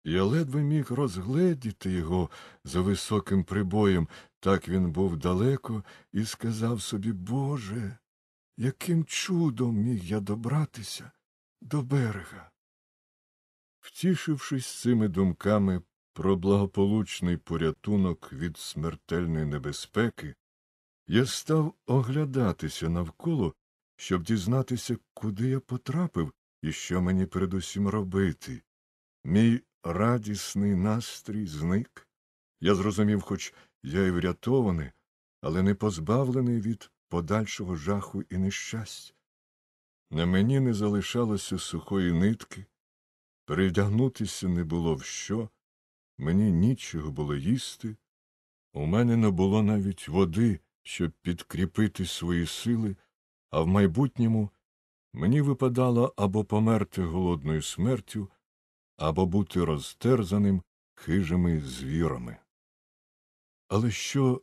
я ледве міг розгледіти його за високим прибоєм, так він був далеко, і сказав собі Боже яким чудом міг я добратися до берега? Втішившись цими думками про благополучний порятунок від смертельної небезпеки, я став оглядатися навколо, щоб дізнатися, куди я потрапив і що мені передусім робити. Мій радісний настрій зник. Я зрозумів, хоч я і врятований, але не позбавлений від подальшого жаху і нещастя. На мені не залишалося сухої нитки, передягнутися не було в що, мені нічого було їсти, у мене не було навіть води, щоб підкріпити свої сили, а в майбутньому мені випадало або померти голодною смертю, або бути розтерзаним хижими звірами. Але що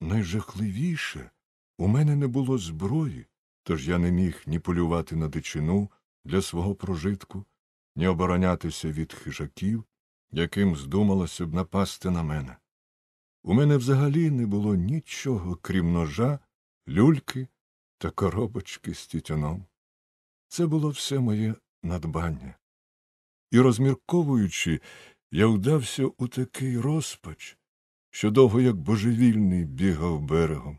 найжахливіше у мене не було зброї, тож я не міг ні полювати на дичину для свого прожитку, ні оборонятися від хижаків, яким здумалося б напасти на мене. У мене взагалі не було нічого, крім ножа, люльки та коробочки з тютюном. Це було все моє надбання. І, розмірковуючи, я вдався у такий розпач, що довго, як божевільний, бігав берегом.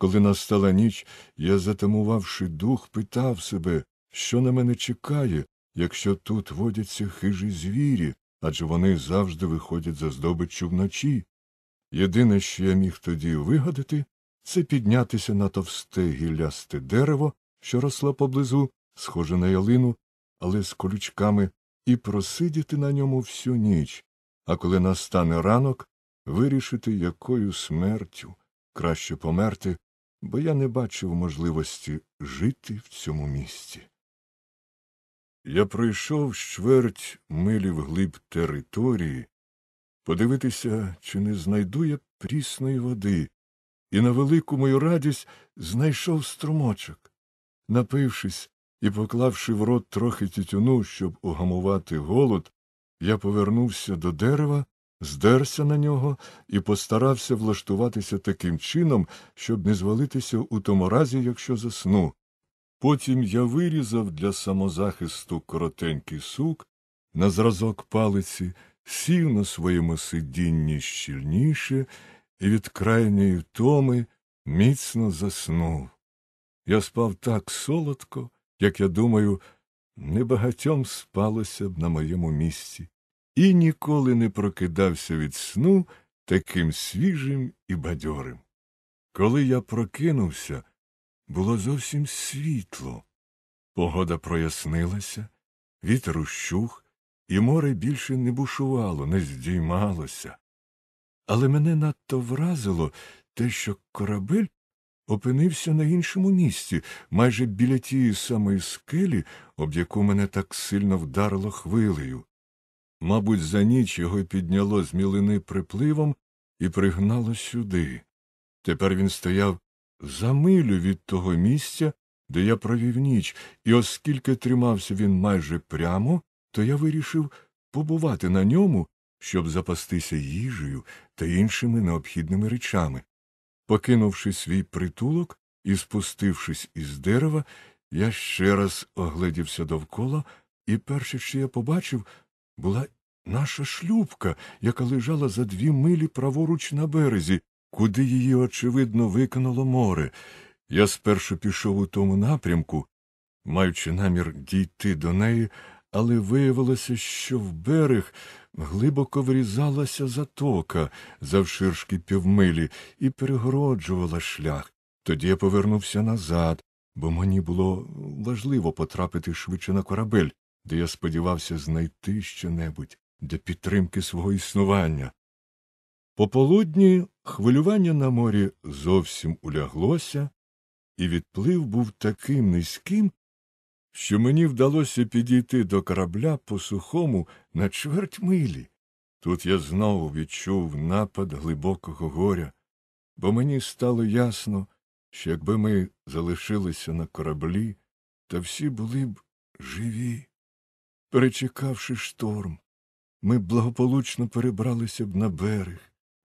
Коли настала ніч, я, затамувавши дух, питав себе, що на мене чекає, якщо тут водяться хижі звірі, адже вони завжди виходять за здобиччю вночі. Єдине, що я міг тоді вигадати, це піднятися на товсте гіллясте дерево, що росло поблизу, схоже на ялину, але з колючками, і просидіти на ньому всю ніч, а коли настане ранок, вирішити, якою смертю краще померти, бо я не бачив можливості жити в цьому місці. Я пройшов чверть милі вглиб території, подивитися, чи не знайду я прісної води, і на велику мою радість знайшов струмочок. Напившись і поклавши в рот трохи тютюну, щоб угамувати голод, я повернувся до дерева здерся на нього і постарався влаштуватися таким чином, щоб не звалитися у тому разі, якщо засну. Потім я вирізав для самозахисту коротенький сук, на зразок палиці, сів на своєму сидінні щільніше і від крайньої втоми міцно заснув. Я спав так солодко, як я думаю, небагатьом спалося б на моєму місці і ніколи не прокидався від сну таким свіжим і бадьорим. Коли я прокинувся, було зовсім світло. Погода прояснилася, вітер ущух, і море більше не бушувало, не здіймалося. Але мене надто вразило те, що корабель опинився на іншому місці, майже біля тієї самої скелі, об яку мене так сильно вдарило хвилею. Мабуть, за ніч його підняло з мілини припливом і пригнало сюди. Тепер він стояв за милю від того місця, де я провів ніч, і оскільки тримався він майже прямо, то я вирішив побувати на ньому, щоб запастися їжею та іншими необхідними речами. Покинувши свій притулок і спустившись із дерева, я ще раз огледівся довкола, і перше, що я побачив, була наша шлюбка, яка лежала за дві милі праворуч на березі, куди її, очевидно, викинуло море. Я спершу пішов у тому напрямку, маючи намір дійти до неї, але виявилося, що в берег глибоко врізалася затока завширшки півмилі і перегороджувала шлях. Тоді я повернувся назад, бо мені було важливо потрапити швидше на корабель де я сподівався знайти щонебудь для підтримки свого існування. Пополудні хвилювання на морі зовсім уляглося, і відплив був таким низьким, що мені вдалося підійти до корабля по сухому на чверть милі. Тут я знову відчув напад глибокого горя, бо мені стало ясно, що якби ми залишилися на кораблі, то всі були б живі. Перечекавши шторм, ми благополучно перебралися б на берег,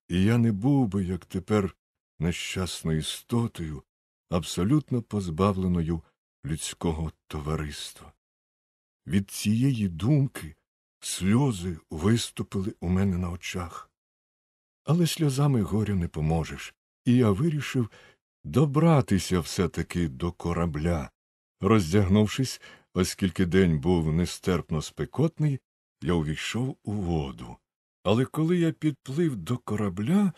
і я не був би, як тепер, нещасною істотою, абсолютно позбавленою людського товариства. Від цієї думки сльози виступили у мене на очах. Але сльозами горю не поможеш, і я вирішив добратися все таки до корабля. Роздягнувшись, Оскільки день був нестерпно спекотний, я увійшов у воду. Але коли я підплив до корабля,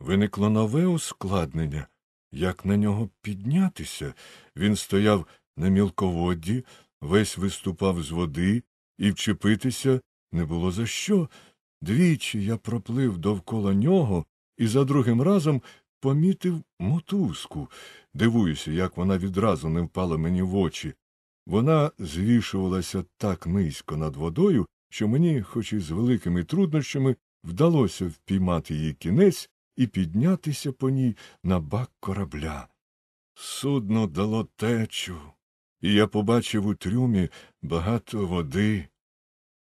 виникло нове ускладнення як на нього піднятися. Він стояв на мілководді, весь виступав з води, і вчепитися не було за що. Двічі я проплив довкола нього і за другим разом помітив мотузку. Дивуюся, як вона відразу не впала мені в очі. Вона звішувалася так низько над водою, що мені, хоч і з великими труднощами, вдалося впіймати її кінець і піднятися по ній на бак корабля. Судно дало течу, і я побачив у трюмі багато води.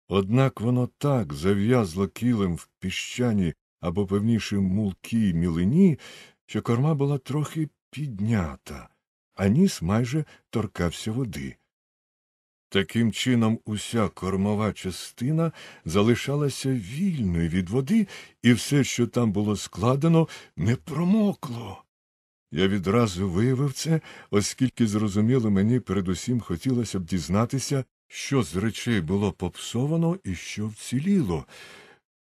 Однак воно так зав'язло кілем в піщані або певніше мулкій мілині, що корма була трохи піднята а ніс майже торкався води. Таким чином, уся кормова частина залишалася вільною від води, і все, що там було складено, не промокло. Я відразу виявив це, оскільки зрозуміло мені передусім хотілося б дізнатися, що з речей було попсовано і що вціліло.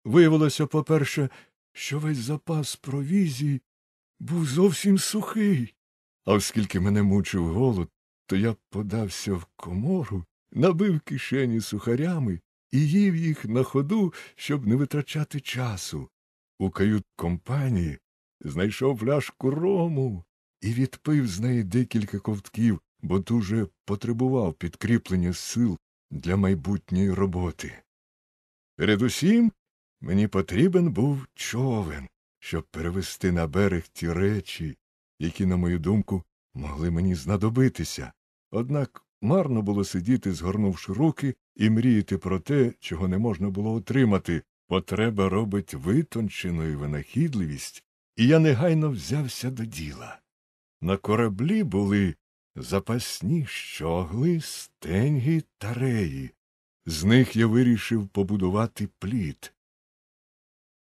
Виявилося, по перше, що весь запас провізії був зовсім сухий. А оскільки мене мучив голод, то я подався в комору, набив кишені сухарями і їв їх на ходу, щоб не витрачати часу. У кают компанії знайшов пляшку рому і відпив з неї декілька ковтків, бо дуже потребував підкріплення сил для майбутньої роботи. Передусім мені потрібен був човен, щоб перевести на берег ті речі, які, на мою думку, могли мені знадобитися, однак марно було сидіти, згорнувши руки, і мріяти про те, чого не можна було отримати, потреба робить витонченою винахідливість, і я негайно взявся до діла. На кораблі були запасні щогли, стеньги та реї. З них я вирішив побудувати пліт.